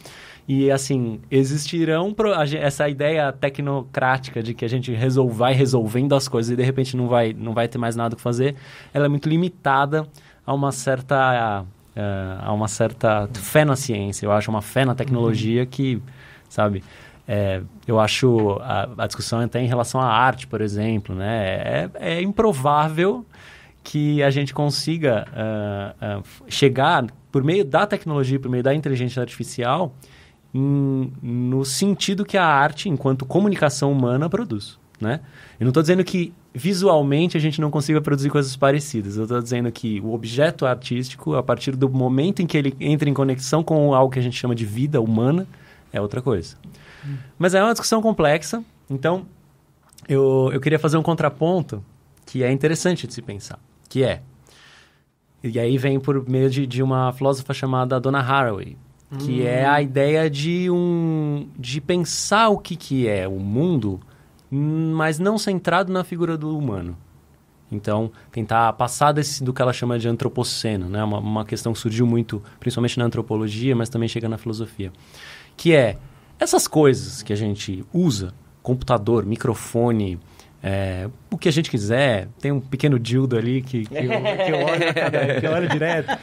E assim, existirão pro... essa ideia tecnocrática de que a gente resol... vai resolvendo as coisas e de repente não vai, não vai ter mais nada o que fazer, ela é muito limitada a uma certa. A, eh, a uma certa fé na ciência, eu acho, uma fé na tecnologia uhum. que, sabe? É, eu acho a, a, discussão até em relação à arte, por exemplo, né? É, é improvável que a gente consiga uh, uh, chegar por meio da tecnologia, por meio da inteligência artificial, em, no sentido que a arte, enquanto comunicação humana, produz, né? Eu não estou dizendo que visualmente a gente não consiga produzir coisas parecidas. Eu estou dizendo que o objeto artístico, a partir do momento em que ele entra em conexão com algo que a gente chama de vida humana, é outra coisa. Hum. Mas é uma discussão complexa, então eu, eu queria fazer um contraponto que é interessante de se pensar, que é... E aí vem por meio de, de uma filósofa chamada Donna Haraway, que hum. é a ideia de um de pensar o que, que é o mundo, mas não centrado na figura do humano. Então, tentar passar desse, do que ela chama de antropoceno, né? Uma, uma questão que surgiu muito, principalmente na antropologia, mas também chega na filosofia que é essas coisas que a gente usa, computador, microfone, é, o que a gente quiser, tem um pequeno dildo ali que, que, eu, que eu olho, cada, que eu olho direto.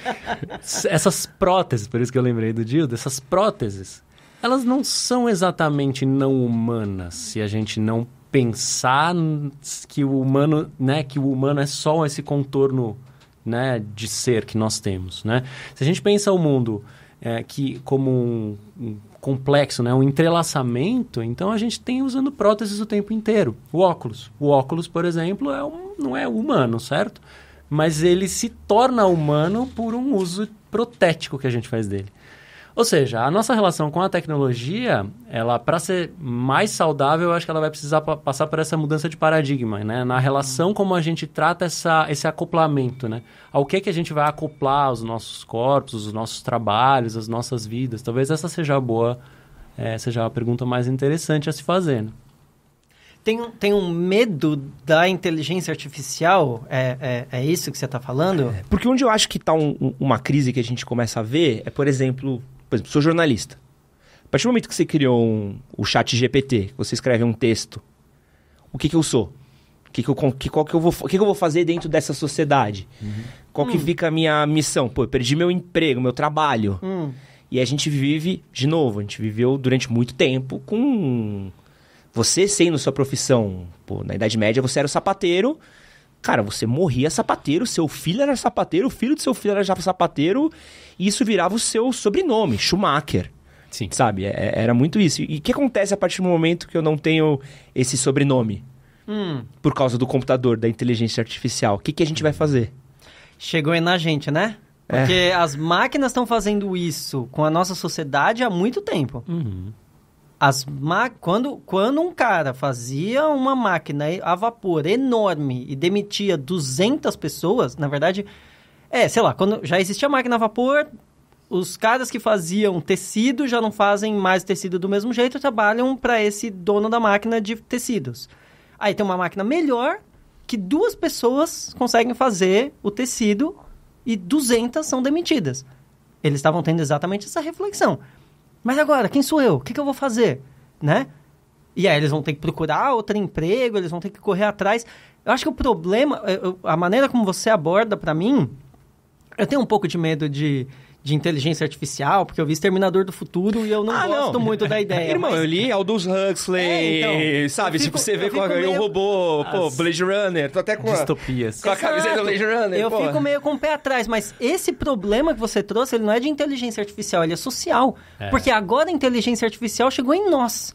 Essas próteses, por isso que eu lembrei do dildo, essas próteses, elas não são exatamente não humanas se a gente não pensar que o humano, né, que o humano é só esse contorno, né, de ser que nós temos, né? Se a gente pensa o mundo é, que como um, um complexo, né? um entrelaçamento, então a gente tem usando próteses o tempo inteiro. O óculos. O óculos, por exemplo, é um, não é humano, certo? Mas ele se torna humano por um uso protético que a gente faz dele. Ou seja, a nossa relação com a tecnologia, ela para ser mais saudável, eu acho que ela vai precisar passar por essa mudança de paradigma, né? Na relação uhum. como a gente trata essa, esse acoplamento, né? Ao que é que a gente vai acoplar os nossos corpos, os nossos trabalhos, as nossas vidas. Talvez essa seja a boa, é, seja a pergunta mais interessante a se fazer. Né? Tem, tem um medo da inteligência artificial? É, é, é isso que você está falando? É, porque onde eu acho que está um, uma crise que a gente começa a ver é, por exemplo, por exemplo, sou jornalista. A partir do momento que você criou um, o chat GPT, você escreve um texto, o que, que eu sou? Que que eu, que, qual que eu, vou, que, que eu vou fazer dentro dessa sociedade? Uhum. Qual que hum. fica a minha missão? Pô, eu perdi meu emprego, meu trabalho. Hum. E a gente vive, de novo, a gente viveu durante muito tempo com você sendo sua profissão. Pô, na Idade Média você era o sapateiro Cara, você morria sapateiro, seu filho era sapateiro, o filho do seu filho era já sapateiro, e isso virava o seu sobrenome, Schumacher. Sim. Sabe? É, é, era muito isso. E o que acontece a partir do momento que eu não tenho esse sobrenome? Hum. Por causa do computador, da inteligência artificial. O que, que a gente vai fazer? Chegou aí na gente, né? É. Porque é. as máquinas estão fazendo isso com a nossa sociedade há muito tempo. Uhum. As ma... quando, quando um cara fazia uma máquina a vapor enorme e demitia 200 pessoas, na verdade, é, sei lá, quando já existia máquina a vapor, os caras que faziam tecido já não fazem mais tecido do mesmo jeito, trabalham para esse dono da máquina de tecidos. Aí tem uma máquina melhor que duas pessoas conseguem fazer o tecido e 200 são demitidas. Eles estavam tendo exatamente essa reflexão. Mas agora, quem sou eu? O que, que eu vou fazer? Né? E aí eles vão ter que procurar outro emprego, eles vão ter que correr atrás. Eu acho que o problema, a maneira como você aborda para mim, eu tenho um pouco de medo de de inteligência artificial, porque eu vi Exterminador do Futuro e eu não ah, gosto não. muito da ideia. Irmão, mas... eu li Aldous Huxley, é, então, sabe? Fico, tipo, você vê com a, meio... um robô, pô, Blade Runner, tô até com Distopias. com a camiseta do Blade Runner, Eu fico meio com o pé atrás, mas esse problema que você trouxe, ele não é de inteligência artificial, ele é social. É. Porque agora a inteligência artificial chegou em nós.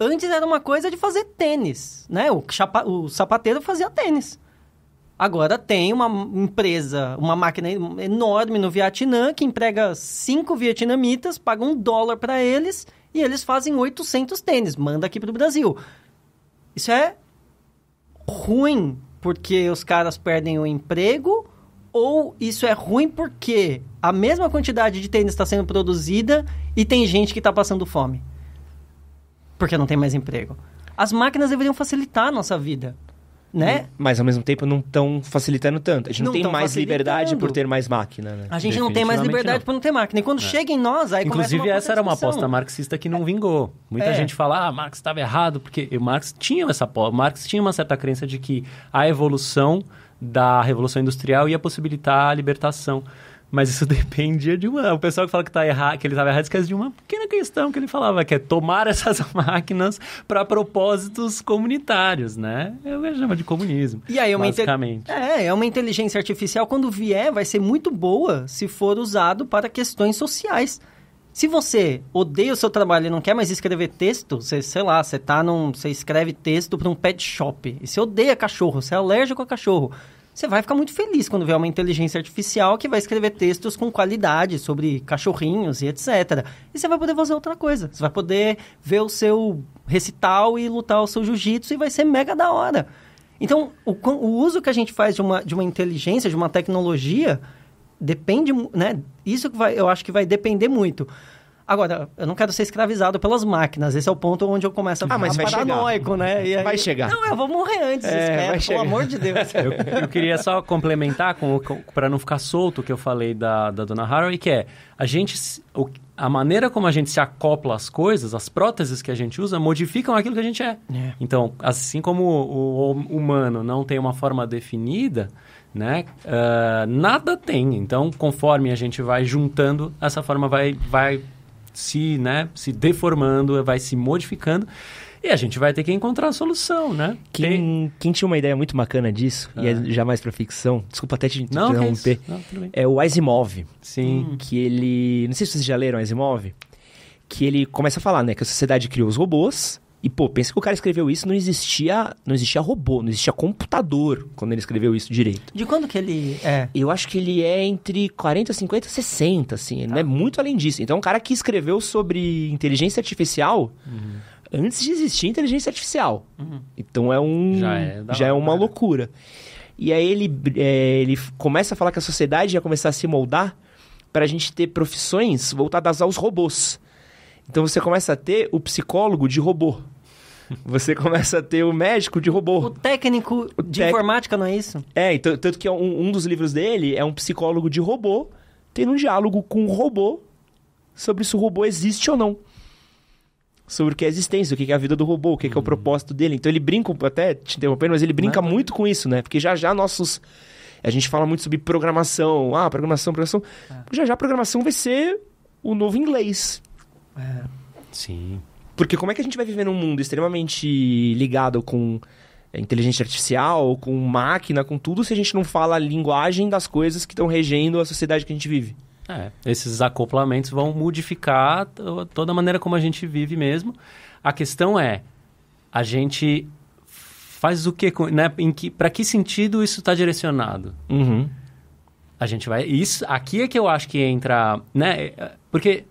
Antes era uma coisa de fazer tênis, né? O, chapa... o sapateiro fazia tênis. Agora tem uma empresa, uma máquina enorme no Vietnã que emprega cinco vietnamitas, paga um dólar para eles e eles fazem 800 tênis, manda aqui para o Brasil. Isso é ruim porque os caras perdem o emprego ou isso é ruim porque a mesma quantidade de tênis está sendo produzida e tem gente que está passando fome porque não tem mais emprego. As máquinas deveriam facilitar a nossa vida né? Hum. Mas ao mesmo tempo não estão facilitando tanto. A gente não, não tem mais liberdade por ter mais máquina, né? A gente não tem mais liberdade não. por não ter máquina. E quando é. chega em nós, aí Inclusive, essa era uma aposta marxista que não é. vingou. Muita é. gente fala, ah, Marx estava errado, porque Marx tinha essa Marx tinha uma certa crença de que a evolução da Revolução Industrial ia possibilitar a libertação. Mas isso dependia de uma. O pessoal que fala que, tá erra, que ele estava errado esquece de uma pequena questão que ele falava, que é tomar essas máquinas para propósitos comunitários, né? Eu chamo de comunismo. E aí, é uma basicamente. Inte... É, é uma inteligência artificial, quando vier, vai ser muito boa se for usado para questões sociais. Se você odeia o seu trabalho e não quer mais escrever texto, você, sei lá, você tá num, você escreve texto para um pet shop. E você odeia cachorro, você é alérgico a cachorro você vai ficar muito feliz quando vê uma inteligência artificial que vai escrever textos com qualidade sobre cachorrinhos e etc. E você vai poder fazer outra coisa. Você vai poder ver o seu recital e lutar o seu jiu-jitsu e vai ser mega da hora. Então, o, o, uso que a gente faz de uma, de uma inteligência, de uma tecnologia, depende, né? Isso que vai, eu acho que vai depender muito. Agora, eu não quero ser escravizado pelas máquinas. Esse é o ponto onde eu começo a ficar ah, mas vai paranoico, chegar. né? Aí, vai chegar. Não, eu vou morrer antes, é, espero, pelo chegar. amor de Deus. Eu, eu queria só complementar com, com para não ficar solto o que eu falei da, da dona Haraway, que é a gente. O, a maneira como a gente se acopla às coisas, as próteses que a gente usa, modificam aquilo que a gente é. é. Então, assim como o, o, humano não tem uma forma definida, né, uh, nada tem. Então, conforme a gente vai juntando, essa forma vai, vai se, né, se deformando, vai se modificando. E a gente vai ter que encontrar a solução, né? Quem, Tem... quem tinha uma ideia muito bacana disso, ah. e é ah. jamais para ficção, desculpa até te não, interromper, é, é o Asimov. Sim. Que ele. Não sei se vocês já leram Asimov, que ele começa a falar, né? Que a sociedade criou os robôs, e, pô, pensa que o cara escreveu isso, não existia, não existia robô, não existia computador quando ele escreveu isso direito. De quando que ele é? Eu acho que ele é entre 40, 50, 60, assim. Ele tá. não é muito além disso. Então, um cara que escreveu sobre inteligência artificial uhum. antes de existir inteligência artificial. Uhum. Então, é um... Já é, já é uma né? loucura. E aí, ele, é, ele começa a falar que a sociedade ia começar a se moldar para a gente ter profissões voltadas aos robôs. Então você começa a ter o psicólogo de robô. Você começa a ter o médico de robô. O técnico o de tec... informática, não é isso? É, então, tanto que é um, um dos livros dele é um psicólogo de robô tendo um diálogo com um robô sobre se o robô existe ou não. Sobre o que é a existência, o que é a vida do robô, o que é, uhum. que é o uhum. propósito dele. Então ele brinca, até te interrompendo, mas ele brinca muito com isso, né? Porque já já nossos. A gente fala muito sobre programação. Ah, programação, programação. Ah. Já já programação vai ser o novo inglês. É. Sim. Porque como é que a gente vai viver num mundo extremamente ligado com inteligência artificial, com máquina, com tudo, se a gente não fala a linguagem das coisas que estão regendo a sociedade que a gente vive? É, esses acoplamentos vão modificar toda a maneira como a gente vive mesmo. A questão é, a gente faz o quê, né? Em que, para que sentido isso está direcionado? Uhum. A gente vai, isso, aqui é que eu acho que entra, né? É, porque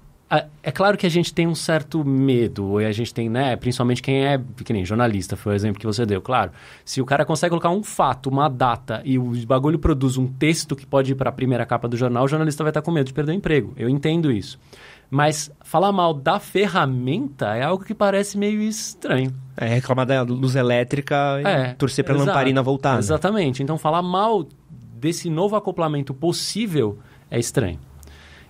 é claro que a gente tem um certo medo, e a gente tem, né, principalmente quem é, que nem jornalista, foi o exemplo que você deu, claro. Se o cara consegue colocar um fato, uma data, e o bagulho produz um texto que pode ir para a primeira capa do jornal, o jornalista vai estar tá com medo de perder o emprego. Eu entendo isso. Mas falar mal da ferramenta é algo que parece meio estranho. É, reclamar da luz elétrica é, e torcer para a lamparina voltar. Né? Exatamente. Então, falar mal desse novo acoplamento possível é estranho.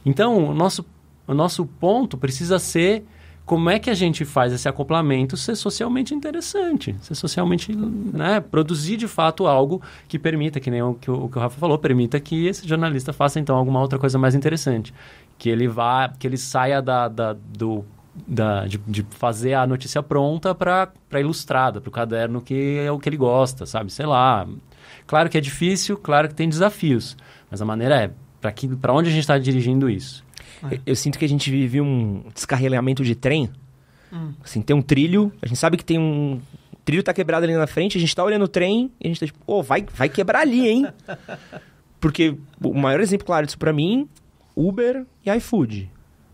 Então, o nosso o nosso ponto precisa ser como é que a gente faz esse acoplamento ser socialmente interessante, ser socialmente, né, produzir de fato algo que permita, que nem o que, o, que o Rafa falou, permita que esse jornalista faça então alguma outra coisa mais interessante, que ele vá, que ele saia da, da do da, de, de, fazer a notícia pronta para ilustrada, para o caderno que é o que ele gosta, sabe? Sei lá. Claro que é difícil, claro que tem desafios, mas a maneira é para onde a gente está dirigindo isso? É. Eu, sinto que a gente vive um descarrilhamento de trem. Hum. Assim, tem um trilho, a gente sabe que tem um. O trilho tá quebrado ali na frente, a gente tá olhando o trem e a gente tá tipo, oh, vai, vai quebrar ali, hein? Porque o maior exemplo claro disso para mim, Uber e iFood.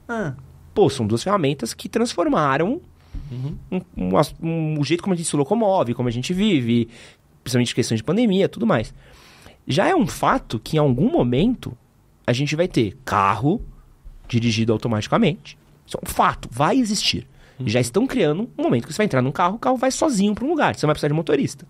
Ah. Pô, são duas ferramentas que transformaram uhum. um, um, o jeito como a gente se locomove, como a gente vive, principalmente questões de pandemia, tudo mais. Já é um fato que em algum momento a gente vai ter carro dirigido automaticamente. Isso é um fato, vai existir. Uhum. Já estão criando um momento que você vai entrar num carro, o carro vai sozinho para um lugar, você não vai precisar de motorista.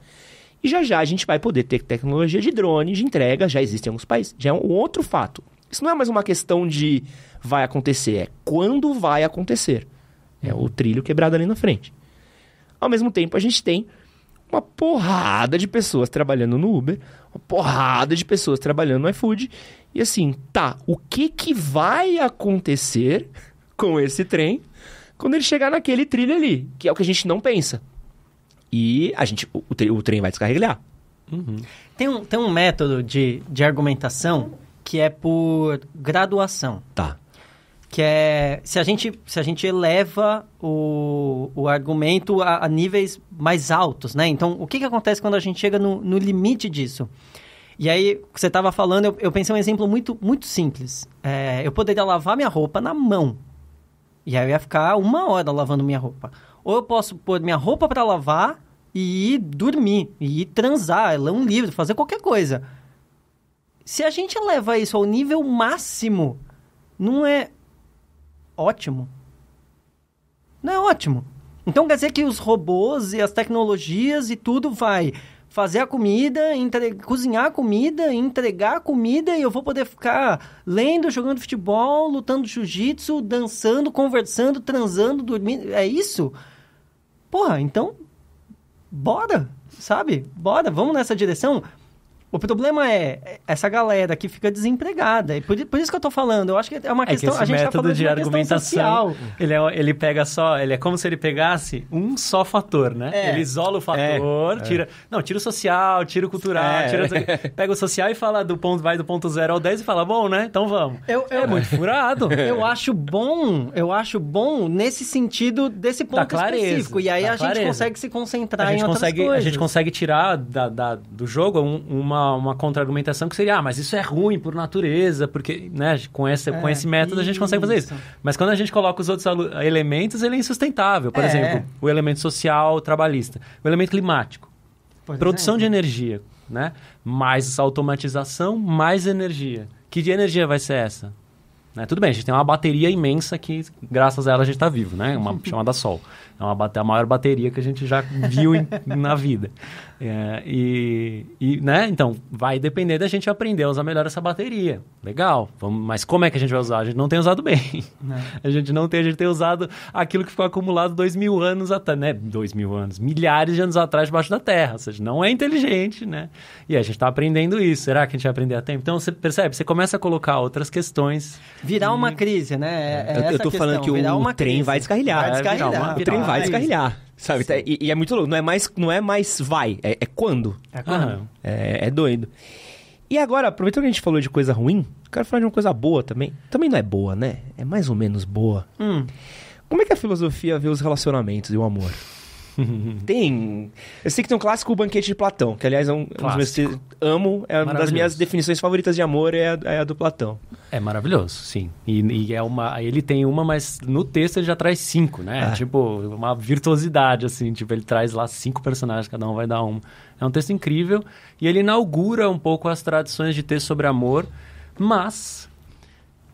E já já a gente vai poder ter tecnologia de drone, de entrega, já existe em alguns países. Já é um outro fato. Isso não é mais uma questão de vai acontecer, é quando vai acontecer. É o trilho quebrado ali na frente. Ao mesmo tempo, a gente tem uma porrada de pessoas trabalhando no Uber, uma porrada de pessoas trabalhando no iFood e assim, tá, o que que vai acontecer com esse trem quando ele chegar naquele trilho ali? Que é o que a gente não pensa. E a gente, o, o trem vai descarregar. Uhum. Tem, um, tem um método de, de argumentação que é por graduação. Tá. Que é, se a gente, se a gente eleva o, o argumento a, a níveis mais altos, né? Então, o que, que acontece quando a gente chega no, no limite disso? E aí, você estava falando, eu, eu, pensei um exemplo muito, muito simples. É, eu poderia lavar minha roupa na mão. E aí eu ia ficar uma hora lavando minha roupa. Ou eu posso pôr minha roupa para lavar e ir dormir, e ir transar, ler um livro, fazer qualquer coisa. Se a gente leva isso ao nível máximo, não é ótimo. Não é ótimo. Então quer dizer que os robôs e as tecnologias e tudo vai fazer a comida, entre... cozinhar a comida, entregar a comida e eu vou poder ficar lendo, jogando futebol, lutando jiu-jitsu, dançando, conversando, transando, dormindo. É isso? Porra, então bora, sabe? Bora, vamos nessa direção. O problema é essa galera que fica desempregada. Por, por isso que eu tô falando. Eu acho que é uma é questão. Que esse a gente tá método tá de, de argumentação. Ele, é, ele pega só. Ele é como se ele pegasse um só fator, né? É. Ele isola o é. fator, é. tira. Não, tira o social, tira o cultural, é. tira. Pega o social e fala do ponto, vai do ponto zero ao 10 e fala, bom, né? Então vamos. Eu, eu, é muito furado. Eu acho bom, eu acho bom nesse sentido desse ponto clareza, específico. E aí a clareza. gente consegue se concentrar a gente em consegue, coisas. A gente consegue tirar da, da do jogo uma uma, contra-argumentação que seria, ah, mas isso é ruim por natureza, porque né, com, esse, é, com esse método a gente consegue fazer isso. Mas quando a gente coloca os outros elementos, ele é insustentável. Por é. exemplo, o elemento social trabalhista, o elemento climático, é. produção de energia, né? mais automatização, mais energia. Que de energia vai ser essa? Né? Tudo bem, a gente tem uma bateria imensa que, graças a ela, a gente está vivo, né? uma chamada Sol. É uma, a maior bateria que a gente já viu em, na vida. É, e, e, né? Então, vai depender da gente aprender a usar melhor essa bateria. Legal. Vamos, mas como é que a gente vai usar? A gente não tem usado bem. Né. A gente não tem, a gente tem usado aquilo que ficou acumulado dois mil anos atrás, né? Dois mil anos, milhares de anos atrás debaixo da Terra. Ou seja, não é inteligente, né? E a gente está aprendendo isso. Será que a gente vai aprender a tempo? Então, você percebe, você começa a colocar outras questões. Virar e... uma crise, né? É, é, é eu, eu tô questão. falando que o, trem crise. vai descarrilhar. Vai descarrilhar. uma, o trem vai vai descarrilhar. Sabe? E, e, é muito louco. Não é mais, não é mais vai, é, é quando. É quando. Ah. É, é doido. E agora, aproveitando que a gente falou de coisa ruim, quero falar de uma coisa boa também. Também não é boa, né? É mais ou menos boa. Hum. Como é que é a filosofia vê os relacionamentos e o amor? tem. Eu sei que tem um clássico o Banquete de Platão, que aliás é um, um dos meus que amo, é uma das minhas definições favoritas de amor é a, é a do Platão. É maravilhoso, sim. E, e, é uma, ele tem uma, mas no texto ele já traz cinco, né? Ah. Tipo, uma virtuosidade, assim, tipo, ele traz lá cinco personagens, cada um vai dar um. É um texto incrível e ele inaugura um pouco as tradições de texto sobre amor, mas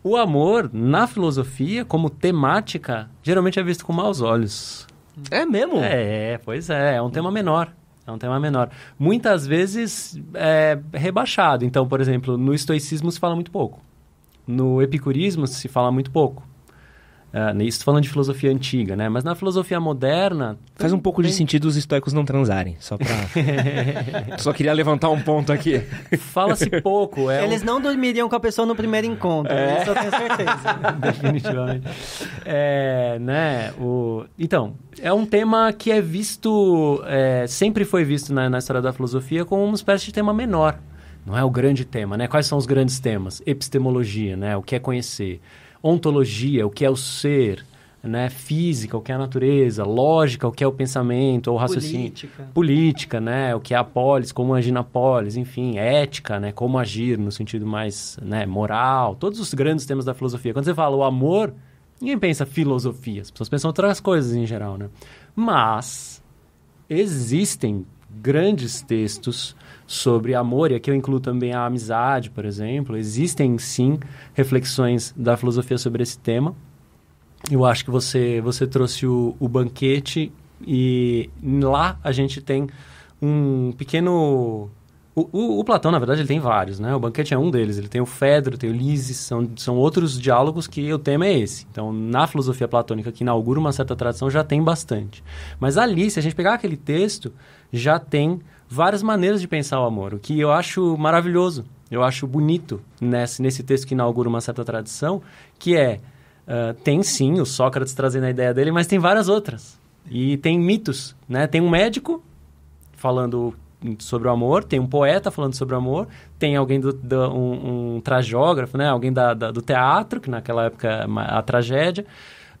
o amor, na filosofia, como temática, geralmente é visto com maus olhos. É mesmo? É, é, pois é. É um tema menor. É um tema menor. Muitas vezes é rebaixado. Então, por exemplo, no estoicismo se fala muito pouco. No epicurismo se fala muito pouco. Uh, isso falando de filosofia antiga, né? Mas na filosofia moderna. Faz um pouco tem... de sentido os estoicos não transarem, só pra. só queria levantar um ponto aqui. Fala-se pouco, é. Eles um... não dormiriam com a pessoa no primeiro encontro, é. isso eu tenho certeza. Definitivamente. É, né? O... Então, é um tema que é visto, é, sempre foi visto na, na história da filosofia como uma espécie de tema menor. Não é o grande tema, né? Quais são os grandes temas? Epistemologia, né? O que é conhecer ontologia, o que é o ser, né? Física, o que é a natureza, lógica, o que é o pensamento ou raciocínio. Política. Política, né? O que é a polis, como agir na polis, enfim, ética, né? Como agir no sentido mais né, moral, todos os grandes temas da filosofia. Quando você fala o amor, ninguém pensa filosofia, as pessoas pensam outras coisas em geral, né? Mas existem grandes textos sobre amor, e aqui eu incluo também a amizade, por exemplo. Existem sim reflexões da filosofia sobre esse tema. Eu acho que você, você trouxe o, o banquete e lá a gente tem um pequeno o, o, o, Platão, na verdade, ele tem vários, né? O Banquete é um deles. Ele tem o Fedro, tem o Lysis, são, são outros diálogos que o tema é esse. Então, na filosofia platônica, que inaugura uma certa tradição, já tem bastante. Mas ali, se a gente pegar aquele texto, já tem várias maneiras de pensar o amor, o que eu acho maravilhoso, eu acho bonito nesse, nesse texto que inaugura uma certa tradição, que é, uh, tem sim o Sócrates trazendo a ideia dele, mas tem várias outras. E tem mitos, né? Tem um médico falando sobre o amor, tem um poeta falando sobre o amor, tem alguém do, do um, um, trajógrafo, né? Alguém da, da, do teatro, que naquela época é a tragédia.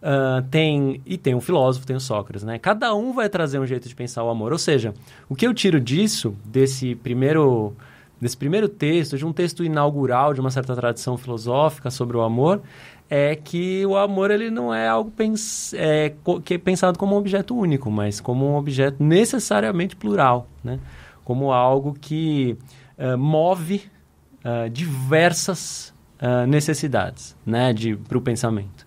Uh, tem e tem o um filósofo, tem o Sócrates, né? Cada um vai trazer um jeito de pensar o amor. Ou seja, o que eu tiro disso desse primeiro desse primeiro texto, de um texto inaugural de uma certa tradição filosófica sobre o amor, é que o amor ele não é algo pens é, que é pensado como um objeto único, mas como um objeto necessariamente plural, né? Como algo que uh, move uh, diversas necessidades, né? De para o pensamento.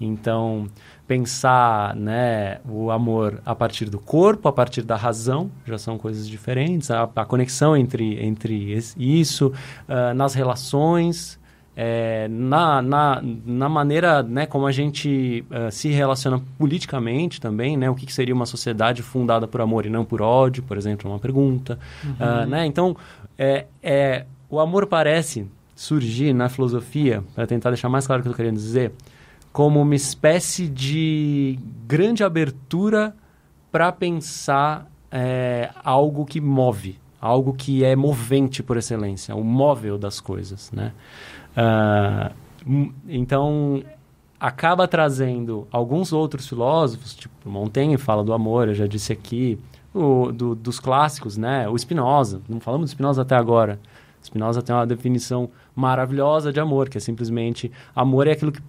Então, pensar né, o amor a partir do corpo, a partir da razão, já são coisas diferentes. A, a conexão entre, entre isso, uh, nas relações, é, na, na, na maneira né, como a gente uh, se relaciona politicamente também, né, o que, que, seria uma sociedade fundada por amor e não por ódio, por exemplo, é uma pergunta. Uhum. Uh, né? Então, é, é, o amor parece surgir na filosofia, para tentar deixar mais claro o que eu estou querendo dizer, como uma espécie de grande abertura para pensar é, algo que move, algo que é movente por excelência, o móvel das coisas, né? Uh, então acaba trazendo alguns outros filósofos, tipo Montaigne fala do amor, eu já disse aqui, o, do, dos clássicos, né? O Spinoza, não falamos do Spinoza até agora. Spinoza tem uma definição maravilhosa de amor, que é simplesmente amor é aquilo que,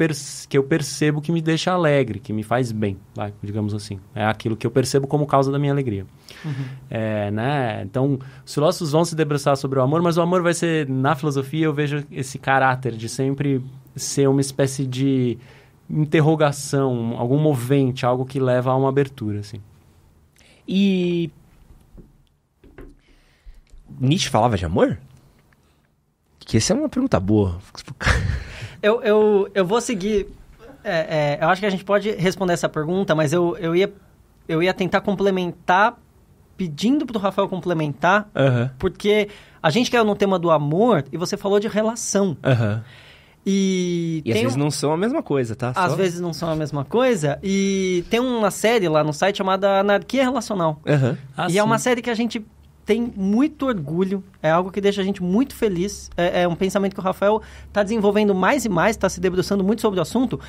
que eu percebo que me deixa alegre, que me faz bem, vai, digamos assim. É aquilo que eu percebo como causa da minha alegria. Uhum. É, né? Então, os filósofos vão se debruçar sobre o amor, mas o amor vai ser, na filosofia, eu vejo esse caráter de sempre ser uma espécie de interrogação, algum movente, algo que leva a uma abertura, assim. E Nietzsche falava de amor? Que essa é uma pergunta boa. eu, eu, eu vou seguir. É, é, eu acho que a gente pode responder essa pergunta, mas eu, eu, ia, eu ia tentar complementar, pedindo pro Rafael complementar, uhum. porque a gente caiu no tema do amor e você falou de relação. Uhum. E, e às vezes não são a mesma coisa, tá? Às Só... vezes não são a mesma coisa. E tem uma série lá no site chamada Anarquia Relacional. Uhum. Ah, e sim. é uma série que a gente tem muito orgulho, é algo que deixa a gente muito feliz. É, é um pensamento que o Rafael está desenvolvendo mais e mais, está se debruçando muito sobre o assunto.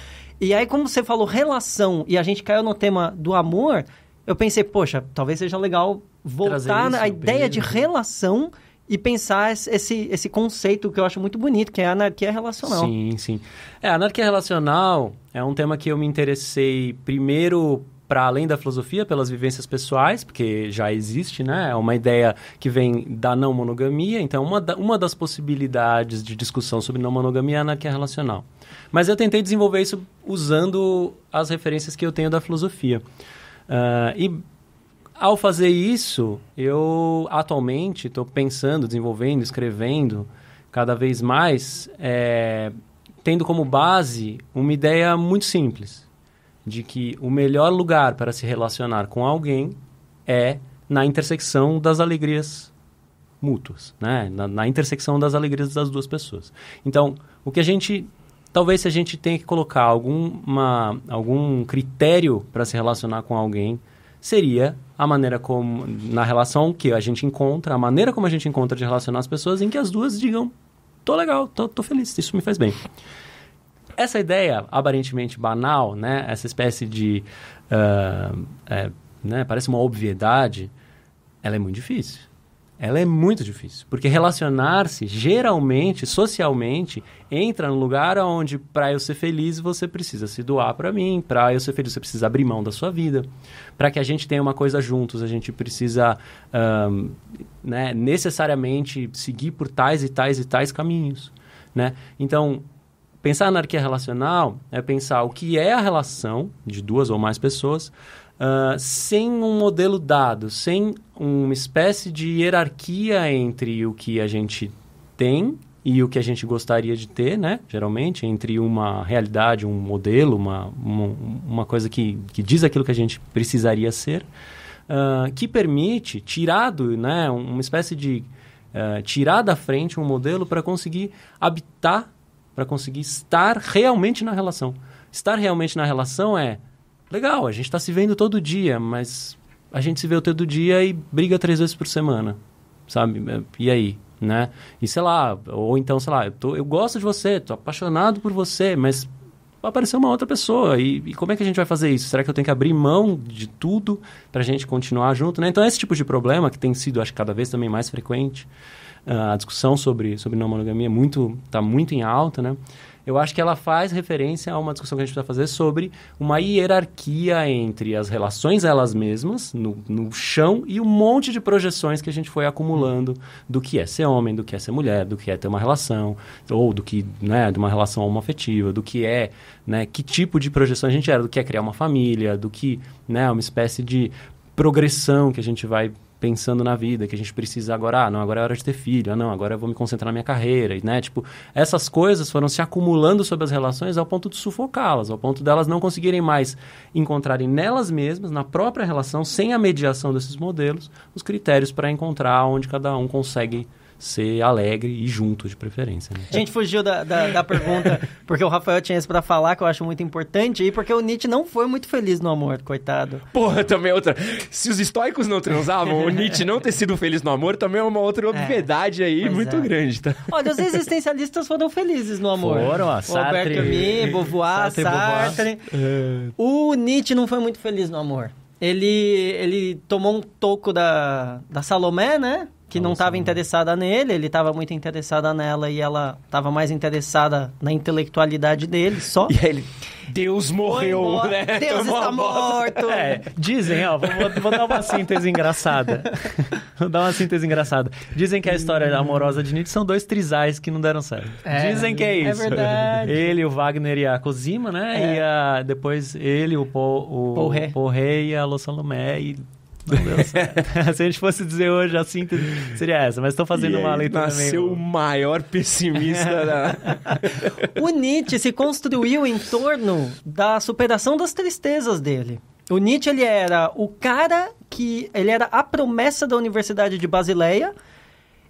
E aí, como você falou relação e a gente caiu no tema do amor, eu pensei, poxa, talvez seja legal voltar na ideia de né? relação e pensar esse, esse conceito que eu acho muito bonito, que é a anarquia é relacional. Sim, sim. É, a anarquia é relacional é um tema que eu me interessei primeiro para além da filosofia, pelas vivências pessoais, porque já existe, né? É uma ideia que vem da não monogamia, então uma, da, uma das possibilidades de discussão sobre não monogamia é na que é relacional. Mas eu tentei desenvolver isso usando as referências que eu tenho da filosofia. Uh, e ao fazer isso, eu atualmente estou pensando, desenvolvendo, escrevendo cada vez mais, é, tendo como base uma ideia muito simples de que o melhor lugar para se relacionar com alguém é na intersecção das alegrias mútuas, né? na, na intersecção das alegrias das duas pessoas. Então, o que a gente talvez se a gente tenha que colocar alguma, algum critério para se relacionar com alguém, seria a maneira como, na relação que a gente encontra, a maneira como a gente encontra de relacionar as pessoas, em que as duas digam, tô legal, tô, tô feliz, isso me faz bem. Essa ideia aparentemente banal, né? Essa espécie de... Uh, é, né? Parece uma obviedade. Ela é muito difícil. Ela é muito difícil. Porque relacionar-se, geralmente, socialmente, entra no lugar onde, para eu ser feliz, você precisa se doar para mim. Para eu ser feliz, você precisa abrir mão da sua vida. Para que a gente tenha uma coisa juntos, a gente precisa um, né, necessariamente seguir por tais e tais e tais caminhos. Né? Então, Pensar na anarquia relacional é pensar o que é a relação de duas ou mais pessoas uh, sem um modelo dado, sem uma espécie de hierarquia entre o que a gente tem e o que a gente gostaria de ter, né? Geralmente, entre uma realidade, um modelo, uma, uma, uma coisa que, que diz aquilo que a gente precisaria ser, uh, que permite, tirado, né? Uma espécie de. Uh, tirar da frente um modelo para conseguir habitar para conseguir estar realmente na relação. Estar realmente na relação é legal, a gente está se vendo todo dia, mas a gente se vê todo dia e briga três vezes por semana, sabe? É, e aí? Né? E sei lá, ou então, sei lá, eu, tô, eu gosto de você, tô apaixonado por você, mas apareceu uma outra pessoa. E, e, como é que a gente vai fazer isso? Será que eu tenho que abrir mão de tudo para a gente continuar junto? Né? Então, esse tipo de problema que tem sido, acho, cada vez também mais frequente. Ah, a discussão sobre, sobre não monogamia é muito está muito em alta, né? Eu acho que ela faz referência a uma discussão que a gente precisa fazer sobre uma hierarquia entre as relações elas mesmas, no, no chão, e um monte de projeções que a gente foi acumulando do que é ser homem, do que é ser mulher, do que é ter uma relação, ou do que, né, de uma relação homoafetiva, do que é, né, que tipo de projeção a gente era, do que é criar uma família, do que, né, uma espécie de progressão que a gente vai pensando na vida, que a gente precisa agora, ah, não, agora é hora de ter filho, ah, não, agora eu vou me concentrar na minha carreira, né? Tipo, essas coisas foram se acumulando sobre as relações ao ponto de sufocá-las, ao ponto delas não conseguirem mais encontrarem nelas mesmas, na própria relação, sem a mediação desses modelos, os critérios para encontrar onde cada um consegue ser alegre e junto de preferência. Né? A gente fugiu da, da, da pergunta, porque o Rafael tinha isso pra falar, que eu acho muito importante, e porque o Nietzsche não foi muito feliz no amor, coitado. Porra, também é outra. Se os estoicos não transavam, o Nietzsche não ter sido feliz no amor também é uma outra é, obviedade é, aí muito é. grande, tá? Olha, os existencialistas foram felizes no amor. Foram, a Sartre. Alberto Camus, Beauvoir, Sartre. Sartre. Beauvoir. É. O Nietzsche não foi muito feliz no amor. Ele, ele tomou um toco da, da Salomé, né? que não estava assim, né? interessada nele, ele estava muito interessada nela e ela estava mais interessada na intelectualidade dele só. E aí ele, Deus morreu, né? Deus Tomou está morto! É, dizem, ó, vou, vou, dar uma síntese engraçada. Vou dar uma síntese engraçada. Dizem que a história hum. amorosa de Nietzsche são dois trisais que não deram certo. É, dizem que é, é isso. É verdade. Ele, o Wagner e a Cosima, né? É. E a, depois ele, o Paul, o, Paul Rey e a Lo Salomé e Se a gente fosse dizer hoje a síntese, seria essa, mas estou fazendo e uma leitura nasceu meio... o maior pessimista da... o Nietzsche se construiu em torno da superação das tristezas dele. O Nietzsche, ele era o cara que... Ele era a promessa da Universidade de Basileia,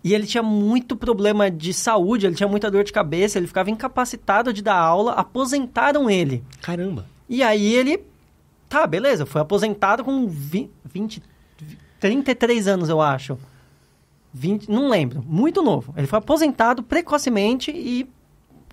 e ele tinha muito problema de saúde, ele tinha muita dor de cabeça, ele ficava incapacitado de dar aula, aposentaram ele. Caramba. E aí ele Tá, beleza, foi aposentado com 20, 20 33 anos, eu acho. 20, não lembro, muito novo. Ele foi aposentado precocemente e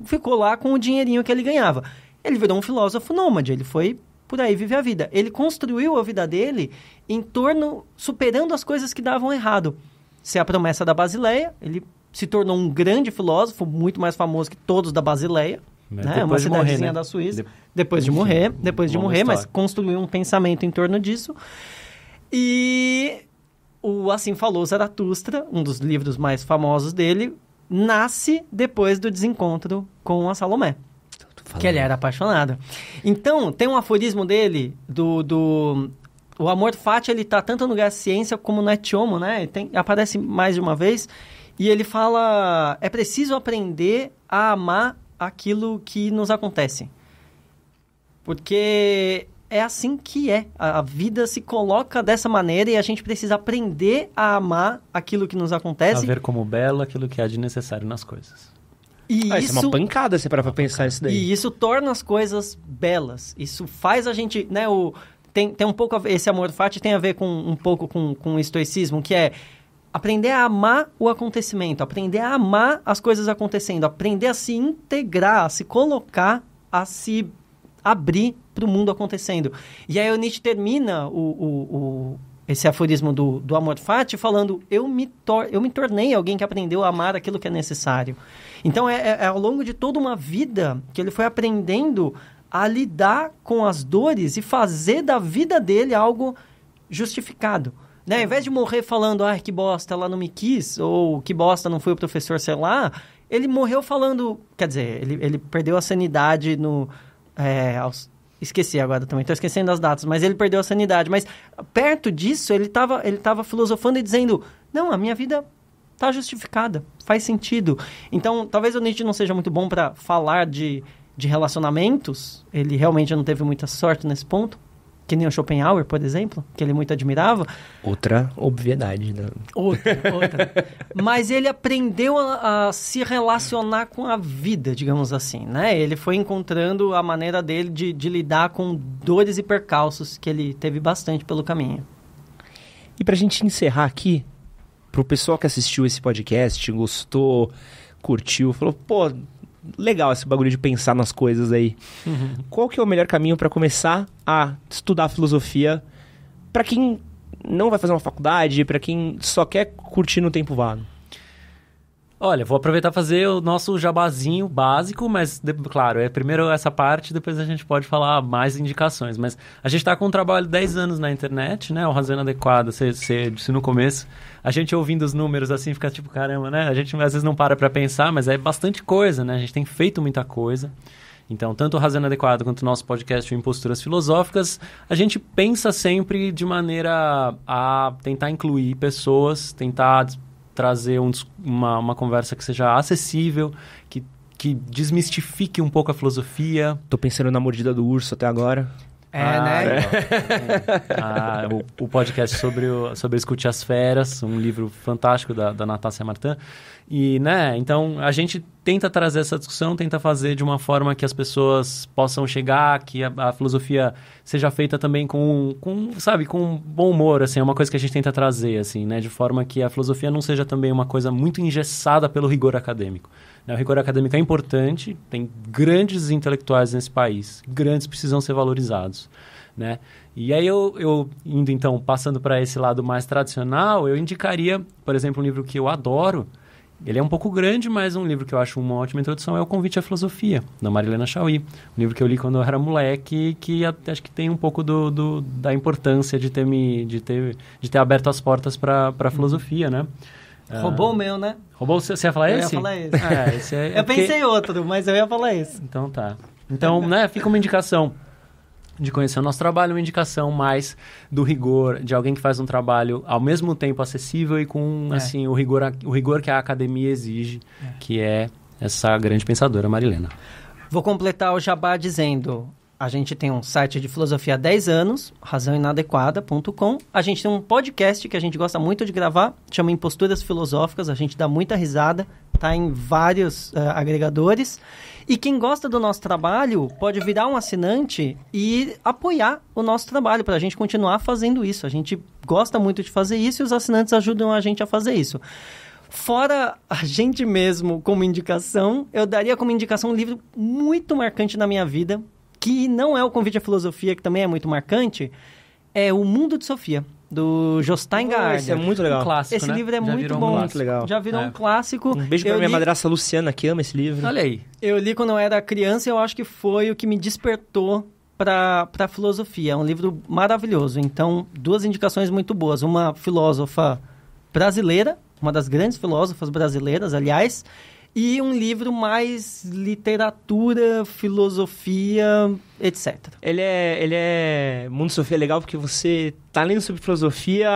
ficou lá com o dinheirinho que ele ganhava. Ele virou um filósofo nômade, ele foi por aí viver a vida. Ele construiu a vida dele em torno, superando as coisas que davam errado. Se é a promessa da Basileia, ele se tornou um grande filósofo, muito mais famoso que todos da Basileia, né? Né? Uma cidadezinha morrer, né? da Suíça. De... Depois de morrer, depois de morrer, história. mas construiu um pensamento em torno disso. E o Assim Falou Zaratustra, um dos livros mais famosos dele, nasce depois do desencontro com a Salomé. Que ele era apaixonado. Então, tem um aforismo dele, do. do o amor fati, ele tá tanto no lugar ciência como no etiomo, né? Tem, aparece mais de uma vez. E ele fala: é preciso aprender a amar aquilo que nos acontece. Porque é assim que é. A vida se coloca dessa maneira e a gente precisa aprender a amar aquilo que nos acontece. A ver como belo aquilo que há de necessário nas coisas. E ah, isso... isso é uma pancada você para pra pensar isso daí. E isso torna as coisas belas. Isso faz a gente, né, o tem, tem um pouco ver, esse amor fati tem a ver com um pouco com, com o estoicismo, que é aprender a amar o acontecimento, aprender a amar as coisas acontecendo, aprender a se integrar, a se colocar, a se abrir para o mundo acontecendo. E aí o Nietzsche termina o, o, o esse aforismo do, do amor fati falando eu me, tor eu me tornei alguém que aprendeu a amar aquilo que é necessário. Então é, é, é ao longo de toda uma vida que ele foi aprendendo a lidar com as dores e fazer da vida dele algo justificado. Né? Ao invés de morrer falando, ah, que bosta, ela não me quis, ou que bosta, não foi o professor, sei lá, ele morreu falando. Quer dizer, ele, ele perdeu a sanidade no. É, aos, esqueci agora também, estou esquecendo as datas, mas ele perdeu a sanidade. Mas perto disso, ele estava ele tava filosofando e dizendo: não, a minha vida está justificada, faz sentido. Então, talvez o Nietzsche não seja muito bom para falar de, de relacionamentos, ele realmente não teve muita sorte nesse ponto, que nem o Schopenhauer, por exemplo, que ele muito admirava. Outra obviedade, né? Outra, outra. Mas ele aprendeu a, a, se relacionar com a vida, digamos assim, né? Ele foi encontrando a maneira dele de, de lidar com dores e percalços que ele teve bastante pelo caminho. E para a gente encerrar aqui, para o pessoal que assistiu esse podcast, gostou, curtiu, falou, pô, legal esse bagulho de pensar nas coisas aí. Uhum. Qual que é o melhor caminho para começar a estudar filosofia para quem não vai fazer uma faculdade, para quem só quer curtir no tempo vago? Olha, vou aproveitar fazer o nosso jabazinho básico, mas, de, claro, é primeiro essa parte, depois a gente pode falar mais indicações. Mas a gente está com um trabalho de 10 anos na internet, né? O Razão Adequada, você, você disse no começo. A gente ouvindo os números assim fica tipo, caramba, né? A gente às vezes não para para pensar, mas é bastante coisa, né? A gente tem feito muita coisa. Então, tanto o Razão Adequada quanto o nosso podcast em Posturas Filosóficas, a gente pensa sempre de maneira a tentar incluir pessoas, tentar trazer um, uma, uma conversa que seja acessível, que, que desmistifique um pouco a filosofia. Tô pensando na mordida do urso até agora. É, né? ah, né? Ah, o, o, podcast sobre, o, sobre Escute as Feras, um livro fantástico da, da Natácia Martin. E, né, então a gente tenta trazer essa discussão, tenta fazer de uma forma que as pessoas possam chegar, que a, a filosofia seja feita também com, com, sabe, com bom humor, assim, é uma coisa que a gente tenta trazer, assim, né, de forma que a filosofia não seja também uma coisa muito engessada pelo rigor acadêmico. Né? O rigor acadêmico é importante, tem grandes intelectuais nesse país, grandes precisam ser valorizados. Né? E aí eu, eu indo então, passando para esse lado mais tradicional, eu indicaria, por exemplo, um livro que eu adoro, ele é um pouco grande, mas um livro que eu acho uma ótima introdução é O Convite à Filosofia, da Marilena Chauí. Um livro que eu li quando eu era moleque, que acho que tem um pouco do, do da importância de ter, me, de ter, de ter aberto as portas para a uhum. filosofia, né? Ah. Roubou o meu, né? Roubou o seu? Você ia falar eu esse? Eu ia falar esse. É, esse é... eu pensei outro, mas eu ia falar esse. Então tá. Então, né, fica uma indicação de conhecer o nosso trabalho, uma indicação mais do rigor de alguém que faz um trabalho ao mesmo tempo acessível e com é. assim o rigor, o rigor que a academia exige, é. que é essa grande pensadora Marilena. Vou completar o jabá dizendo: a gente tem um site de filosofia há 10 anos, razãoinadequada.com. A gente tem um podcast que a gente gosta muito de gravar, chama Imposturas Filosóficas, a gente dá muita risada, tá em vários uh, agregadores. E quem gosta do nosso trabalho pode virar um assinante e apoiar o nosso trabalho para a gente continuar fazendo isso. A gente gosta muito de fazer isso e os assinantes ajudam a gente a fazer isso. Fora a gente mesmo como indicação, eu daria como indicação um livro muito marcante na minha vida, que não é o Convite à Filosofia, que também é muito marcante, é O Mundo de Sofia, do Jostein Gardner. Esse é muito legal. Um clássico, esse né? livro é Já muito bom. Um muito legal. Já virou é. um clássico. Um beijo eu minha li... madrasta Luciana, que ama esse livro. Olha aí. Eu li quando eu era criança e eu acho que foi o que me despertou para a filosofia. É um livro maravilhoso. Então, duas indicações muito boas. Uma filósofa brasileira, uma das grandes filósofas brasileiras, aliás, e um livro mais literatura, filosofia, etc. Ele é, ele é Mundo Sofia é legal porque você tá lendo sobre filosofia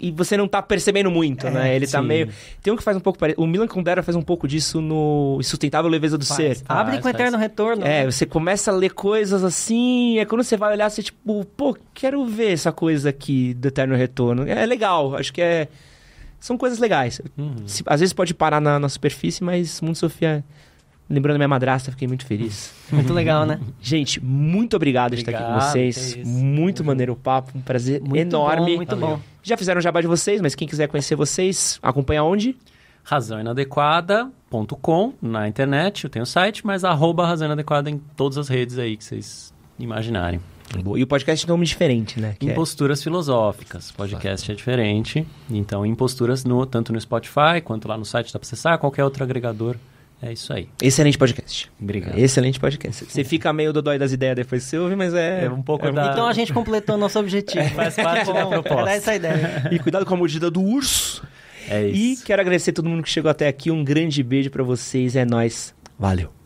e você não tá percebendo muito, é, né? Ele tá sim. tá meio. Tem um que faz um pouco parecido. O Milan Kundera faz um pouco disso no Insustentável Leveza do faz, Ser. Faz, Abre faz, com Eterno Retorno. É, né? você começa a ler coisas assim, é quando você vai olhar, você tipo, pô, quero ver essa coisa aqui do Eterno Retorno. É legal, acho que é são coisas legais. Uhum. às vezes pode parar na, na superfície, mas Mundo Sofia Lembrando minha madrasta, fiquei muito feliz. Muito legal, né? Gente, muito obrigado, obrigado de estar aqui com vocês. É muito uhum. maneiro o papo, um prazer muito enorme. Bom, muito Valeu. bom. Já fizeram o jabá de vocês, mas quem quiser conhecer vocês, acompanha onde? razãoinadequada.com na internet, eu tenho o site, mas arroba razão inadequada em todas as redes aí que vocês imaginarem. E o podcast é um nome diferente, né? Que em posturas é... filosóficas. Podcast é diferente. Então, em posturas, no, tanto no Spotify quanto lá no site da acessar, qualquer outro agregador. É isso aí. Excelente podcast. Obrigado. Excelente podcast. Você é. fica meio dodói das ideias depois que você ouve, mas é, é um pouco é da... Então a gente completou nosso objetivo. É, faz parte então, da é proposta. Era essa ideia. E cuidado com a mordida do urso. É isso. E quero agradecer a todo mundo que chegou até aqui. Um grande beijo para vocês. É nós. Valeu.